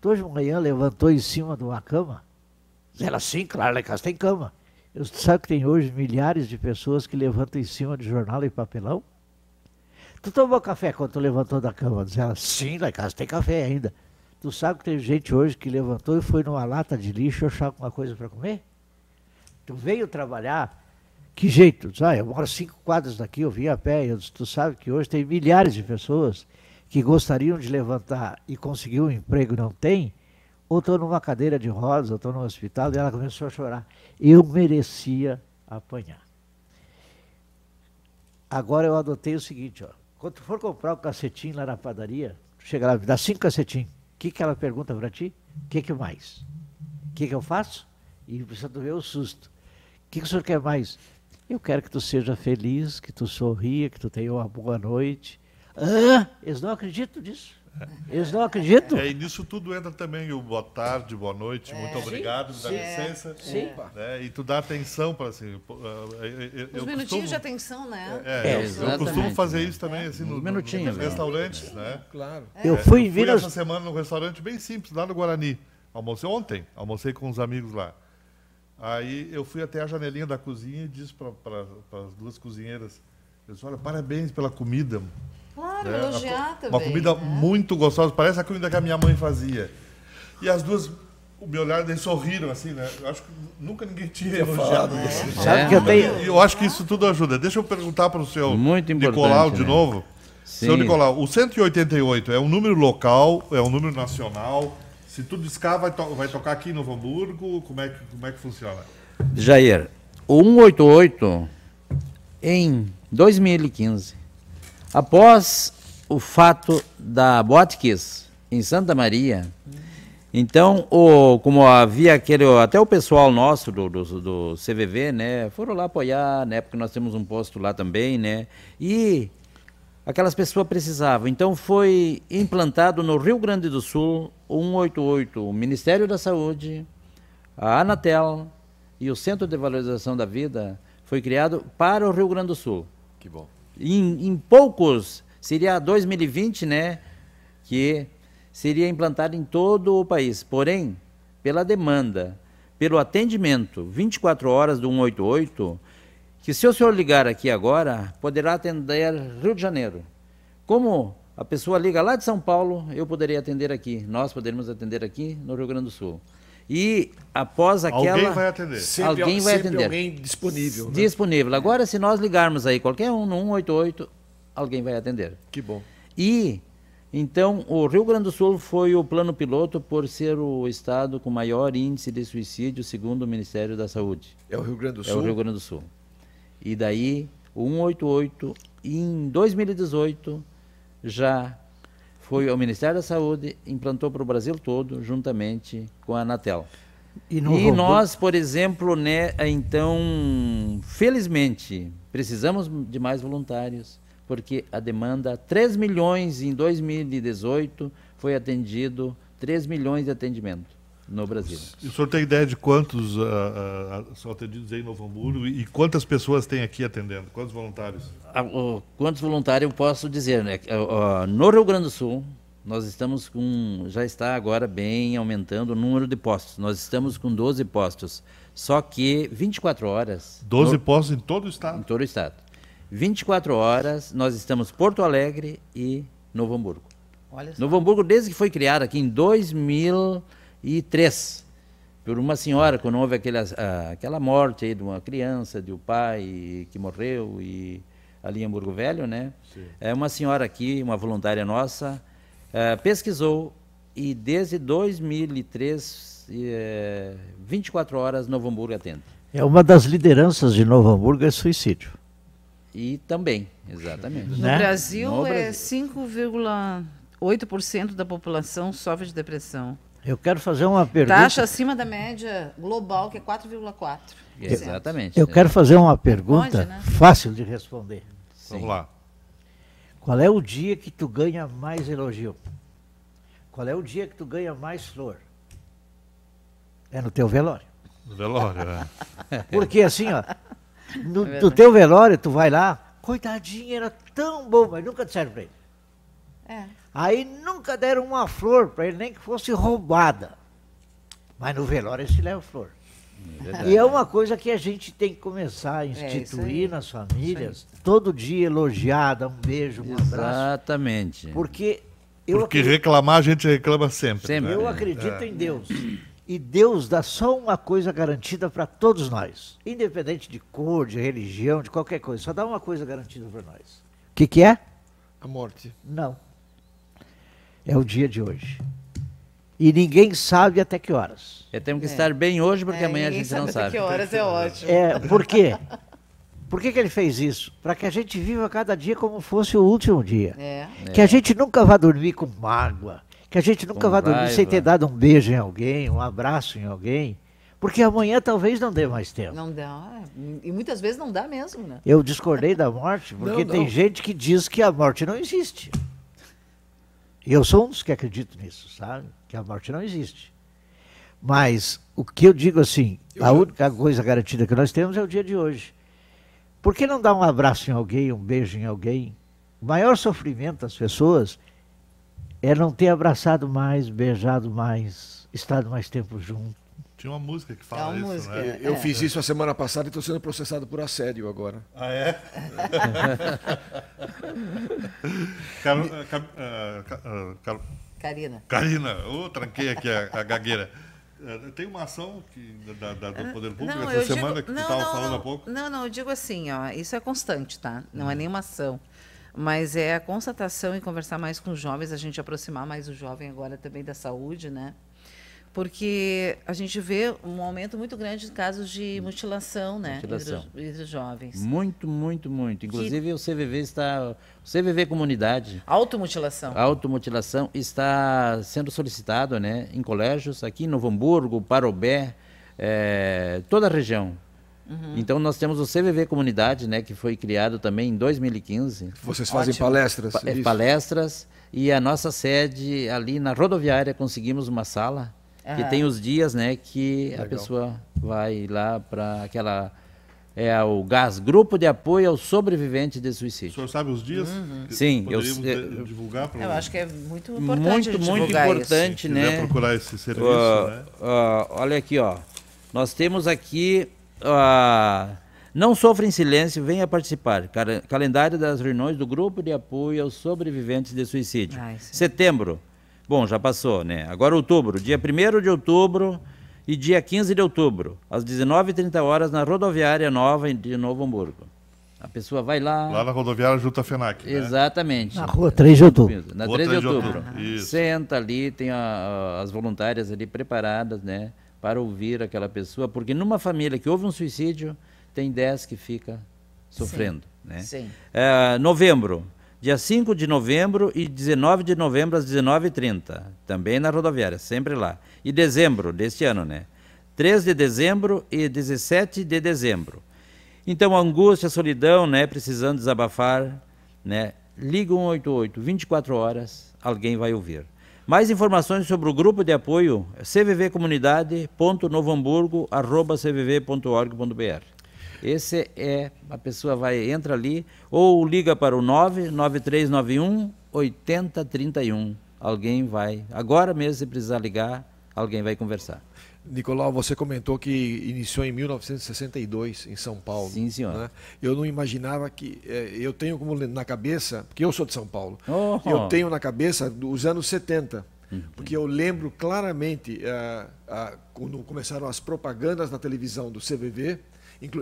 Tu hoje de manhã levantou em cima de uma cama? Ela, sim, claro, lá em casa tem cama. Eu, tu sabe que tem hoje milhares de pessoas que levantam em cima de jornal e papelão? Tu tomou café quando tu levantou da cama? Diz ela, sim, lá em casa tem café ainda. Tu sabe que tem gente hoje que levantou e foi numa lata de lixo achar alguma coisa para comer? Tu veio trabalhar, que jeito? Diz, ah, eu moro cinco quadras daqui, eu vim a pé. Eu disse, tu sabe que hoje tem milhares de pessoas que gostariam de levantar e conseguir um emprego e não tem, ou estou numa cadeira de rodas, ou estou no hospital, e ela começou a chorar. Eu merecia apanhar. Agora eu adotei o seguinte, ó. Quando tu for comprar o um cacetinho lá na padaria, tu chega lá, me dá cinco cacetinhos. O que, que ela pergunta para ti? O que, que mais? O que, que eu faço? E precisa ver o susto. O que, que o senhor quer mais? Eu quero que tu seja feliz, que tu sorria, que tu tenha uma boa noite. Ah, eles não acreditam nisso. Eles não acreditam. É, e nisso tudo entra também o boa tarde, boa noite, é, muito obrigado, sim, dá sim, licença. É. Sim. Né, e tu dá atenção para assim. Ah, Os minutinhos de atenção, né? É, é, é eu, eu, costumo fazer né? isso também assim, nos minutinhos, nos restaurantes, né? Claro. Eu fui, eu fui essa as... semana num restaurante bem simples, lá no Guarani. Almocei ontem, almocei com uns amigos lá. Aí eu fui até a janelinha da cozinha e disse para as duas cozinheiras, eu disse, olha, parabéns pela comida. Claro, né? elogiar também. Uma comida né? muito gostosa, parece a comida que a minha mãe fazia. E as duas me olharam e sorriram assim, né? Eu acho que nunca ninguém tinha elogiado isso. é. eu tenho... Eu acho que isso tudo ajuda. Deixa eu perguntar para o seu Muito Nicolau de né? novo. Sim. Seu Nicolau, o 188 é um número local, é um número nacional. Se tudo discar, vai, to vai tocar aqui em Novo Hamburgo? Como é que, como é que funciona? Jair, o 188 em 2015 Após o fato da Botkiss em Santa Maria, então, o, como havia aquele, até o pessoal nosso do, do, do, CVV, né, foram lá apoiar, né, porque nós temos um posto lá também, né, e aquelas pessoas precisavam. Então, foi implantado no Rio Grande do Sul, 188, o Ministério da Saúde, a Anatel e o Centro de Valorização da Vida foi criado para o Rio Grande do Sul. Que bom em, em poucos, seria 2020, né? Que seria implantado em todo o país. Porém, pela demanda, pelo atendimento 24 horas do 188, que se o senhor ligar aqui agora, poderá atender Rio de Janeiro. Como a pessoa liga lá de São Paulo, eu poderia atender aqui, nós poderíamos atender aqui no Rio Grande do Sul. E após aquela. Alguém vai atender. Sempre, alguém vai atender. alguém disponível. Né? Disponível. Agora, se nós ligarmos aí qualquer um no 188, alguém vai atender. Que bom. E, então, o Rio Grande do Sul foi o plano piloto por ser o estado com maior índice de suicídio, segundo o Ministério da Saúde. É o Rio Grande do Sul? É o Rio Grande do Sul. E daí, o 188, em 2018, já foi ao Ministério da Saúde, implantou para o Brasil todo, juntamente com a Anatel. E, e nós, por exemplo, né, então, felizmente, precisamos de mais voluntários, porque a demanda, 3 milhões em 2018, foi atendido, 3 milhões de atendimento no Brasil. E o senhor tem ideia de quantos uh, uh, são atendidos em Novo Hamburgo e quantas pessoas tem aqui atendendo? Quantos voluntários? Ah, quantos voluntários eu posso dizer, né? Ah, no Rio Grande do Sul, nós estamos com. Já está agora bem aumentando o número de postos. Nós estamos com 12 postos. Só que 24 horas. 12 no, postos em todo o estado? Em todo o estado. 24 horas, nós estamos Porto Alegre e Novo Hamburgo. Olha só. Novo Hamburgo, desde que foi criado aqui em 2000 e três por uma senhora, quando houve aquele, aquela morte aí de uma criança, de um pai que morreu, e ali em Hamburgo Velho, né? Sim. É, uma senhora aqui, uma voluntária nossa, é, pesquisou e desde 2003, é, 24 horas, Novo Hamburgo atenta É uma das lideranças de Novo Hamburgo é suicídio. E também, exatamente. No né? Brasil, no é Brasil é 5,8% da população sofre de depressão. Eu quero fazer uma pergunta. Taxa acima da média global, que é 4,4. Exatamente. Eu quero fazer uma pergunta né? fácil de responder. Sim. Vamos lá. Qual é o dia que tu ganha mais elogio? Qual é o dia que tu ganha mais flor? É no teu velório. No velório, é. [laughs] Porque assim, ó, no, é no teu velório, tu vai lá, coitadinho, era tão bom, mas nunca disseram pra ele. É. Aí nunca deram uma flor para ele, nem que fosse roubada. Mas no velório se leva flor. É e é uma coisa que a gente tem que começar a é, instituir é, nas famílias, todo dia elogiada, um beijo, um Exatamente. abraço. Exatamente. Porque eu Porque acredito, reclamar a gente reclama sempre. sempre. Né? Eu acredito é. em Deus. E Deus dá só uma coisa garantida para todos nós, independente de cor, de religião, de qualquer coisa. Só dá uma coisa garantida para nós. O que, que é? A morte. Não é o dia de hoje. E ninguém sabe até que horas. É, temos que é. estar bem hoje, porque é, amanhã a gente sabe não até sabe. Até que horas é ótimo. É, por quê? Por que, que ele fez isso? Para que a gente viva cada dia como fosse o último dia. É. Que a gente nunca vá dormir com mágoa. Que a gente nunca com vá dormir sem ter dado um beijo em alguém, um abraço em alguém. Porque amanhã talvez não dê mais tempo. Não dá. E muitas vezes não dá mesmo, né? Eu discordei da morte, porque não, não. tem gente que diz que a morte não existe eu sou um dos que acredito nisso, sabe? Que a morte não existe. Mas o que eu digo assim, eu a já... única coisa garantida que nós temos é o dia de hoje. Por que não dar um abraço em alguém, um beijo em alguém? O maior sofrimento das pessoas é não ter abraçado mais, beijado mais, estado mais tempo junto. Tinha uma música que fala é isso, música, né? Eu é. fiz isso a semana passada e estou sendo processado por assédio agora. Ah, é? [laughs] Eh, eh, eh, car, uh, car, uh, Carina. Carina, oh, tranquei aqui a, a gagueira. Tem uma ação que, da, da, do ah, Poder Público não, essa semana digo, que não, estava falando não, há pouco? Não, não, eu digo assim, ó, isso é constante, tá? Não hum. é uhum. nenhuma ação. Mas é a constatação e conversar mais com os jovens, a gente aproximar mais o jovem agora também da saúde, né? porque a gente vê um aumento muito grande de casos de hum. mutilação, né, mutilação. Entre, entre, jovens. Muito, muito, muito. Inclusive que... o CVV está, o CVV comunidade. Automutilação. Automutilação está sendo solicitado, né, em colégios aqui em Novo Hamburgo, Parobé, é, toda a região. Uhum. Então nós temos o CVV Comunidade, né, que foi criado também em 2015. Vocês fazem Ótimo. palestras? Pa é isso. Palestras e a nossa sede ali na rodoviária conseguimos uma sala Uhum. Que tem os dias, né, que Legal. a pessoa vai lá para aquela é o GAS, Grupo de Apoio ao Sobrevivente de Suicídio. O senhor sabe os dias? Uhum. Sim. Eu, é, divulgar para Eu acho que é muito importante Muito, muito importante, isso. né? procurar esse serviço, uh, né? Uh, olha aqui, ó. Nós temos aqui... Uh, não sofra em silêncio, venha participar. calendário das reuniões do Grupo de Apoio aos Sobreviventes de Suicídio. Ah, Setembro, Bom, já passou, né? Agora é outubro, dia 1 de outubro e dia 15 de outubro, às 19h30 na rodoviária nova de Novo Hamburgo. A pessoa vai lá. Lá na rodoviária à FENAC. Né? Exatamente. Na rua 3 de outubro. Na 3 de outubro. Isso. Senta ali, tem a, as voluntárias ali preparadas, né? Para ouvir aquela pessoa, porque numa família que houve um suicídio, tem 10 que fica sofrendo. Sim. Né? Sim. É, novembro, dia 5 de novembro e 19 de novembro às 19h30, também na rodoviária, sempre lá. E dezembro deste ano, né? 3 de dezembro e 17 de dezembro. Então, angústia, solidão, né? Precisando desabafar, né? Liga 188, 24 horas, alguém vai ouvir. Mais informações sobre o grupo de apoio, cvvcomunidade.novohamburgo.cvv.org.br. Esse é, a pessoa vai, entra ali, ou liga para o 99391 8031. Alguém vai, agora mesmo se precisar ligar, alguém vai conversar. Nicolau, você comentou que iniciou em 1962 em São Paulo. Sim, né? senhor. Né? Eu não imaginava que. É, eu tenho como na cabeça, porque eu sou de São Paulo, oh. oh. eu tenho na cabeça os anos 70. Uhum. Porque eu lembro claramente é, quando começaram as propagandas na televisão do CVV,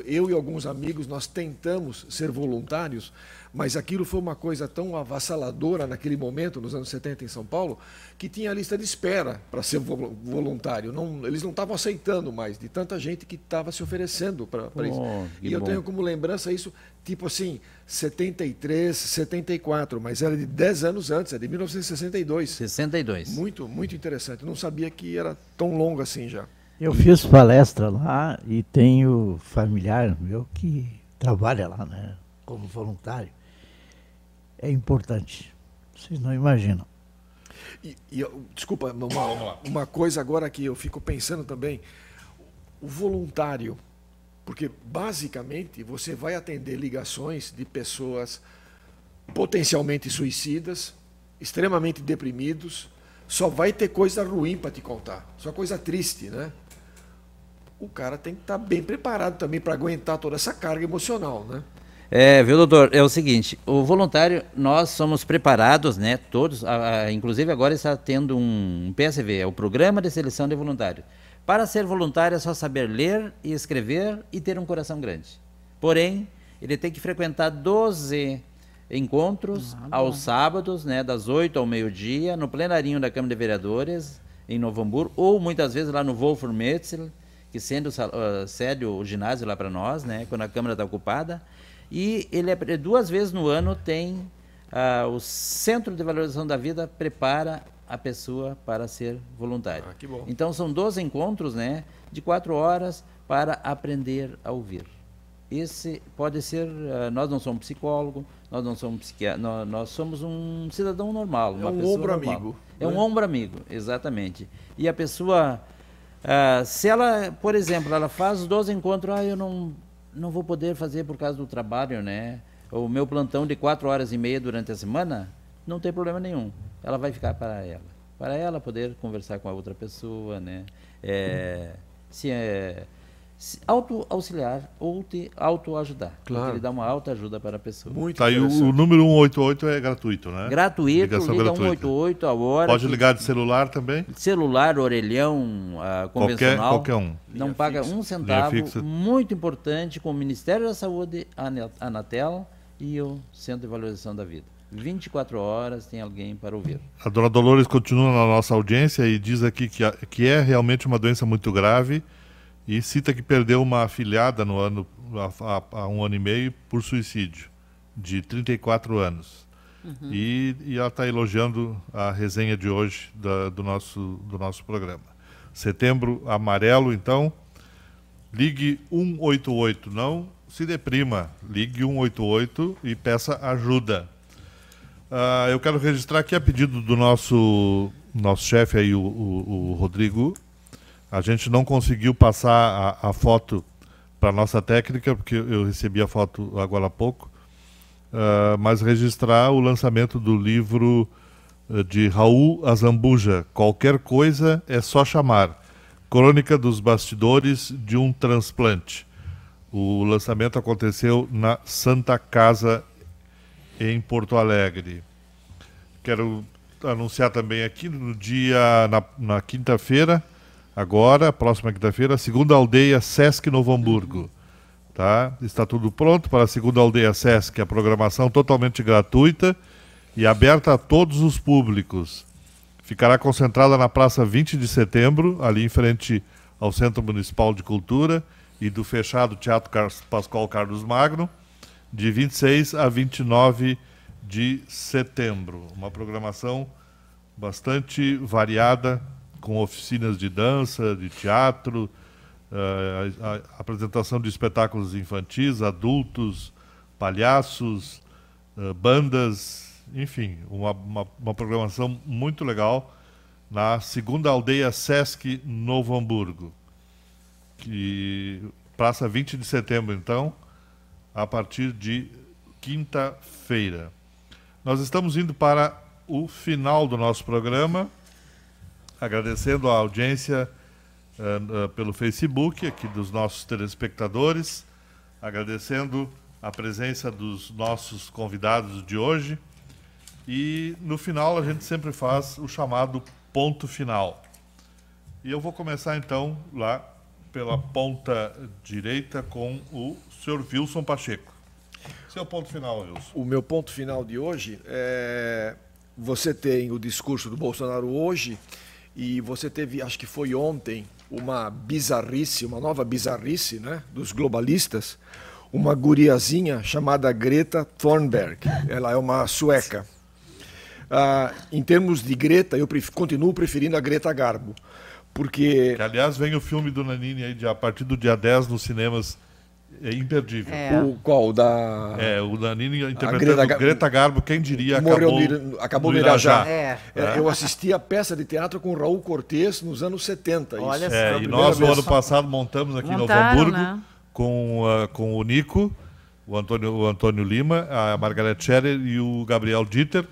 eu e alguns amigos, nós tentamos ser voluntários, mas aquilo foi uma coisa tão avassaladora naquele momento, nos anos 70 em São Paulo, que tinha a lista de espera para ser voluntário. Não, eles não estavam aceitando mais, de tanta gente que estava se oferecendo para isso. E eu bom. tenho como lembrança isso, tipo assim, 73, 74, mas era de 10 anos antes, é de 1962. 62. Muito, muito interessante. não sabia que era tão longo assim já. Eu fiz palestra lá e tenho familiar meu que trabalha lá, né, como voluntário. É importante. Vocês não imaginam. E, e eu, desculpa, uma, uma coisa agora que eu fico pensando também. O voluntário, porque basicamente você vai atender ligações de pessoas potencialmente suicidas, extremamente deprimidos, só vai ter coisa ruim para te contar, só coisa triste, né? o cara tem que estar tá bem preparado também para aguentar toda essa carga emocional, né? É, viu, doutor? É o seguinte, o voluntário, nós somos preparados, né, todos, a, a, inclusive agora está tendo um, PSV, é o Programa de Seleção de voluntário. Para ser voluntário é só saber ler e escrever e ter um coração grande. Porém, ele tem que frequentar 12 encontros ah, aos sábados, né, das 8 ao meio-dia, no plenarinho da Câmara de Vereadores, em Novo Hamburgo, ou muitas vezes lá no Wolfram Metzel, que sendo sede o ginásio lá para nós, né, quando a Câmara está ocupada. E ele é, duas vezes no ano tem ah, o Centro de Valorização da Vida prepara a pessoa para ser voluntário. Ah, que bom. Então são 12 encontros, né, de quatro horas para aprender a ouvir. Esse pode ser, ah, nós não somos psicólogo, nós não somos psiquiatra, nós, nós, somos um cidadão normal, é uma um pessoa ombro normal. amigo. É né? um ombro amigo, exatamente. E a pessoa ah, se ela, por exemplo, ela faz 12 encontros, ah, eu não, não vou poder fazer por causa do trabalho, né? O meu plantão de 4 horas e meia durante a semana, não tem problema nenhum. Ela vai ficar para ela. Para ela poder conversar com a outra pessoa, né? É, se é auto-auxiliar ou te auto-ajudar. Claro. Ele dá uma autoajuda para a pessoa. Muito tá, e o, o número 188 é gratuito, né? Gratuito, Ligação liga gratuita. 188 a hora. Pode ligar de celular também? Celular, orelhão, uh, convencional. Qualquer, qualquer um. Não Linha paga fixa. um centavo. Muito importante com o Ministério da Saúde, a Anatel e o Centro de Valorização da Vida. 24 horas tem alguém para ouvir. A dona Dolores continua na nossa audiência e diz aqui que, a, que é realmente uma doença muito grave e cita que perdeu uma afilhada no ano, há, um ano e meio por suicídio, de 34 anos. Uhum. E, e, ela está elogiando a resenha de hoje da, do, nosso, do nosso programa. Setembro amarelo, então, ligue 188, não se deprima, ligue 188 e peça ajuda. Uh, eu quero registrar aqui a pedido do nosso, nosso chefe aí, o, o, o Rodrigo a gente não conseguiu passar a, a foto para nossa técnica, porque eu recebi a foto agora há pouco, uh, mas registrar o lançamento do livro ah, de Raul Azambuja, Qualquer Coisa é Só Chamar, Crônica dos Bastidores de um Transplante. O lançamento aconteceu na Santa Casa, em Porto Alegre. Quero anunciar também aqui no dia, na, na quinta-feira, agora, próxima quinta-feira, a segunda aldeia Sesc Novo Hamburgo. Tá? Está tudo pronto para a segunda aldeia Sesc, a programação totalmente gratuita e aberta a todos os públicos. Ficará concentrada na Praça 20 de Setembro, ali em frente ao Centro Municipal de Cultura e do fechado Teatro Pascoal Carlos Magno, de 26 a 29 de setembro. Uma programação bastante variada com oficinas de dança, de teatro, eh, a, a, a apresentação de espetáculos infantis, adultos, palhaços, eh, bandas, enfim, uma, uma, uma, programação muito legal na segunda aldeia Sesc Novo Hamburgo. Que praça 20 de setembro, então, a partir de quinta-feira. Nós estamos indo para o final do nosso programa agradecendo a audiência uh, uh, pelo Facebook aqui dos nossos telespectadores, agradecendo a presença dos nossos convidados de hoje. E no final a gente sempre faz o chamado ponto final. E eu vou começar então lá pela ponta direita com o senhor Wilson Pacheco. Seu ponto final, Wilson. O meu ponto final de hoje é você tem o discurso do Bolsonaro hoje e você teve, acho que foi ontem, uma bizarrice, uma nova bizarrice, né? Dos globalistas. Uma guriazinha chamada Greta Thornberg. Ela é uma sueca. Ah, em termos de Greta, eu pref continuo preferindo a Greta Garbo. Porque. Que, aliás, vem o filme do Nanini aí, de, a partir do dia 10 nos cinemas é imperdível. É. O qual? O da... É, o Danini interpretando Greta, Greta, Garbo, quem diria, morreu acabou, de acabou no Irajá. É. É, eu assisti a peça de teatro com Raul Cortez nos anos 70. Olha isso. É, e nós, no ano passado, montamos aqui Montaram, em Novo Hamburgo né? com, uh, com o Nico, o Antônio, o Antônio Lima, a Margareth Scherer e o Gabriel Dieter.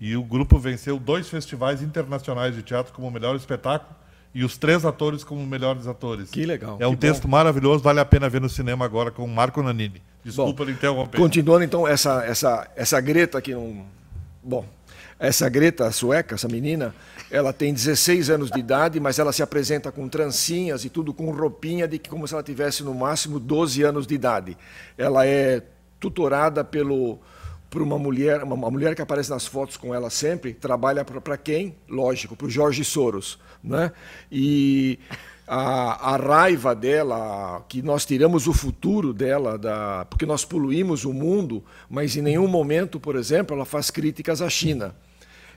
E o grupo venceu dois festivais internacionais de teatro como melhor espetáculo e os três atores como melhores atores. Que legal. É um texto bom. maravilhoso, vale a pena ver no cinema agora com Marco Nanini. Desculpa bom, interromper. Continuando então essa essa essa Greta que não bom, essa Greta sueca, essa menina, ela tem 16 anos de idade, mas ela se apresenta com trancinhas e tudo com roupinha de que como se ela tivesse no máximo 12 anos de idade. Ela é tutorada pelo para uma mulher, uma, mulher que aparece nas fotos com ela sempre, trabalha para quem? Lógico, para o Jorge Soros. Né? E a, a, raiva dela, que nós tiramos o futuro dela, da, porque nós poluímos o mundo, mas em nenhum momento, por exemplo, ela faz críticas à China.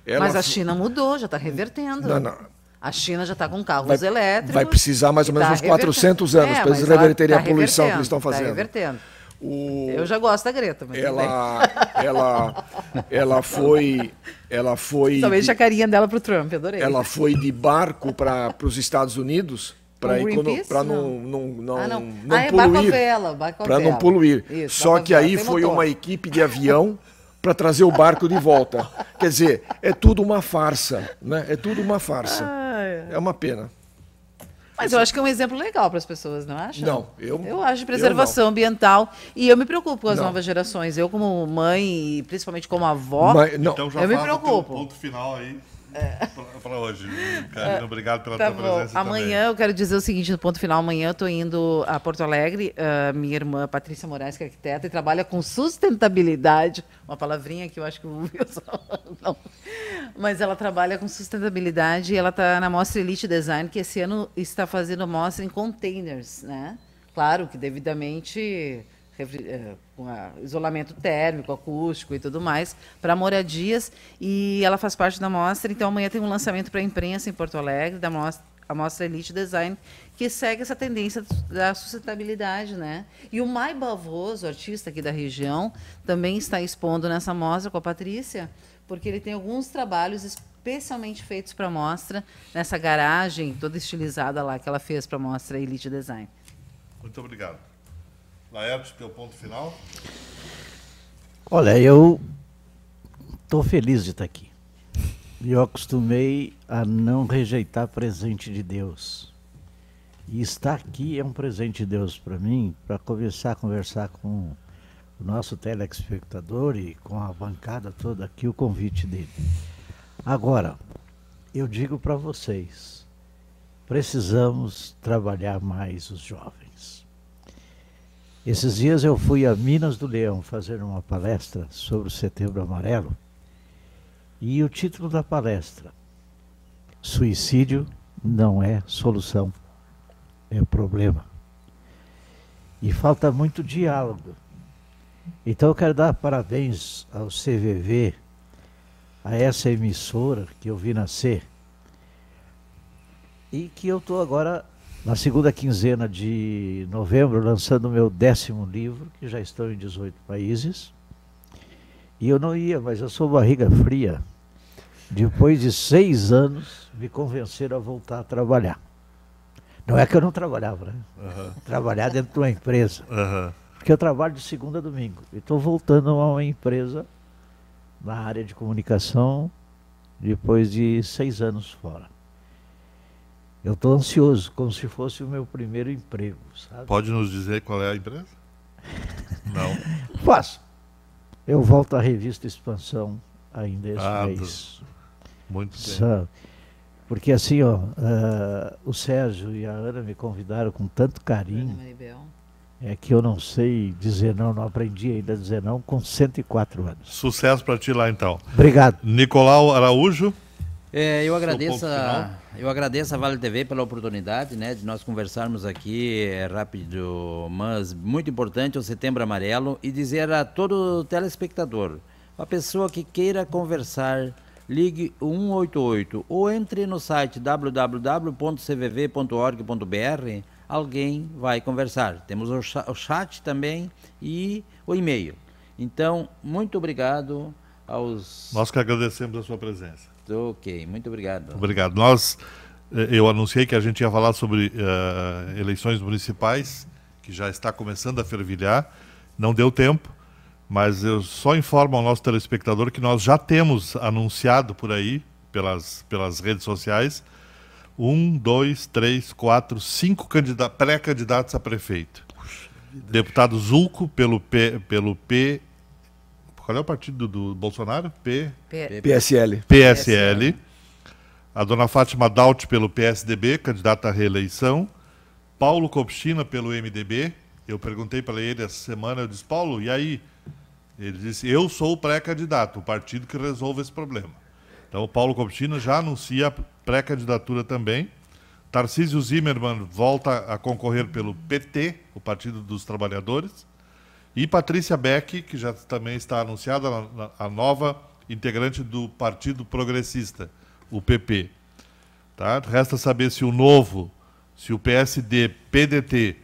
Ela... mas a China mudou, já está revertendo. Não, não. A China já está com carros vai, elétricos. Vai precisar mais ou menos tá uns 400 anos é, para eles reverterem tá a poluição que eles estão tá fazendo. Está revertendo. O... Eu já gosto da Greta, mas ela, ela, ela foi, ela foi. Talvez de... a carinha dela pro Trump, adorei. Ela foi de barco para os Estados Unidos para para não não não, ah, não. não ah, é poluir, para não poluir. Isso, Só que aí foi motor. uma equipe de avião para trazer o barco de volta. Quer dizer, é tudo uma farsa, né? É tudo uma farsa. Ah, é. é uma pena. Mas eu acho que é um exemplo legal para as pessoas, não acha? Não, eu. Eu acho preservação ambiental. E eu me preocupo com as não. novas gerações. Eu, como mãe, e principalmente como avó, Mas, não. Então já eu me preocupo. Um ponto final aí. É. Para hoje. Karina, é, obrigado pela tá tua bom. presença. Amanhã também. eu quero dizer o seguinte: no ponto final, amanhã eu estou indo a Porto Alegre. Uh, minha irmã Patrícia Moraes, que é arquiteta, e trabalha com sustentabilidade. Uma palavrinha que eu acho que o Wilson [laughs] não. Mas ela trabalha com sustentabilidade e ela está na Mostra Elite Design, que esse ano está fazendo mostra em containers, né? Claro que devidamente eh, com a, isolamento térmico, acústico e tudo mais, para moradias. E ela faz parte da mostra. Então, amanhã tem um lançamento para a imprensa em Porto Alegre, da mostra, a mostra Elite Design, que segue essa tendência da sustentabilidade. Né? E o Mai Bavoso, artista aqui da região, também está expondo nessa mostra com a Patrícia, porque ele tem alguns trabalhos especialmente feitos para a mostra, nessa garagem toda estilizada lá que ela fez para a mostra Elite Design. Muito obrigado. Laertes, pelo ponto final. Olha, eu estou feliz de estar aqui. Eu acostumei a não rejeitar presente de Deus. E estar aqui é um presente de Deus para mim, para começar a conversar com o nosso telespectador e com a bancada toda aqui, o convite dele. Agora, eu digo para vocês, precisamos trabalhar mais os jovens. Esses dias eu fui a Minas do Leão fazer uma palestra sobre o Setembro Amarelo e o título da palestra: Suicídio não é solução, é problema. E falta muito diálogo. Então eu quero dar parabéns ao CVV, a essa emissora que eu vi nascer e que eu estou agora na segunda quinzena de novembro, lançando o meu décimo livro, que já estão em 18 países. E eu não ia, mas eu sou barriga fria. Depois de seis anos, me convenceram a voltar a trabalhar. Não é que eu não trabalhava, né? Uhum. Trabalhar dentro de uma empresa. Uhum. Porque eu trabalho de segunda a domingo. E estou voltando a uma empresa na área de comunicação depois de seis anos fora. Eu estou ansioso, como se fosse o meu primeiro emprego. Sabe? Pode nos dizer qual é a empresa? [laughs] Não. Faço. Eu volto à revista Expansão ainda esse ah, mês. Tá. Muito sabe? bem. Porque assim, ó, uh, o Sérgio e a Ana me convidaram com tanto carinho. É que eu não sei dizer não, não aprendi ainda a dizer não com 104 anos. Sucesso para ti lá então. Obrigado. Nicolau Araújo. É, eu agradeço, a, eu agradeço a Vale TV pela oportunidade, né, de nós conversarmos aqui é, rápido, mas muito importante o Setembro Amarelo e dizer a todo telespectador, a pessoa que queira conversar, ligue 188 ou entre no site www.cvv.org.br, alguém vai conversar. Temos o chat também e o e-mail. Então, muito obrigado aos. Nós que agradecemos a sua presença ok, muito obrigado. Obrigado. Nós, eh, eu anunciei que a gente ia falar sobre uh, eleições municipais, que já está começando a fervilhar, não deu tempo, mas eu só informo ao nosso telespectador que nós já temos anunciado por aí, pelas, pelas redes sociais, um, dois, três, quatro, cinco pré-candidatos a prefeito. Deputado Zulco, pelo, P, pelo P, qual é o partido do Bolsonaro? P... P... PSL. PSL. A dona Fátima Daut pelo PSDB, candidata à reeleição. Paulo Copchina pelo MDB. Eu perguntei para ele essa semana, eu disse, Paulo, e aí? Ele disse, eu sou o pré-candidato, o partido que resolve esse problema. Então, o Paulo Copchina já anuncia a pré-candidatura também. Tarcísio Zimmermann volta a concorrer pelo PT, o Partido dos Trabalhadores. E Patrícia Beck, que já também está anunciada, a nova integrante do Partido Progressista, o PP. Tá? Resta saber se o novo, se o PSD, PDT,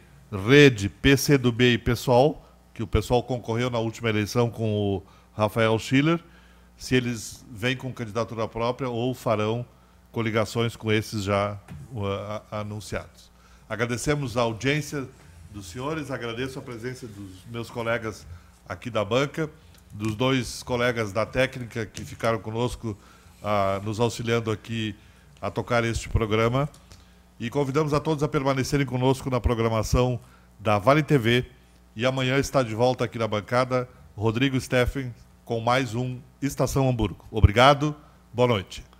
Rede, PCdoB e PSOL, que o pessoal concorreu na última eleição com o Rafael Schiller, se eles vêm com candidatura própria ou farão coligações com esses já uh, anunciados. Agradecemos a audiência dos senhores, agradeço a presença dos meus colegas aqui da banca, dos dois colegas da técnica que ficaram conosco, ah, nos auxiliando aqui a tocar este programa. E convidamos a todos a permanecerem conosco na programação da Vale TV. E amanhã está de volta aqui na bancada Rodrigo Steffen com mais um Estação Hamburgo. Obrigado, boa noite.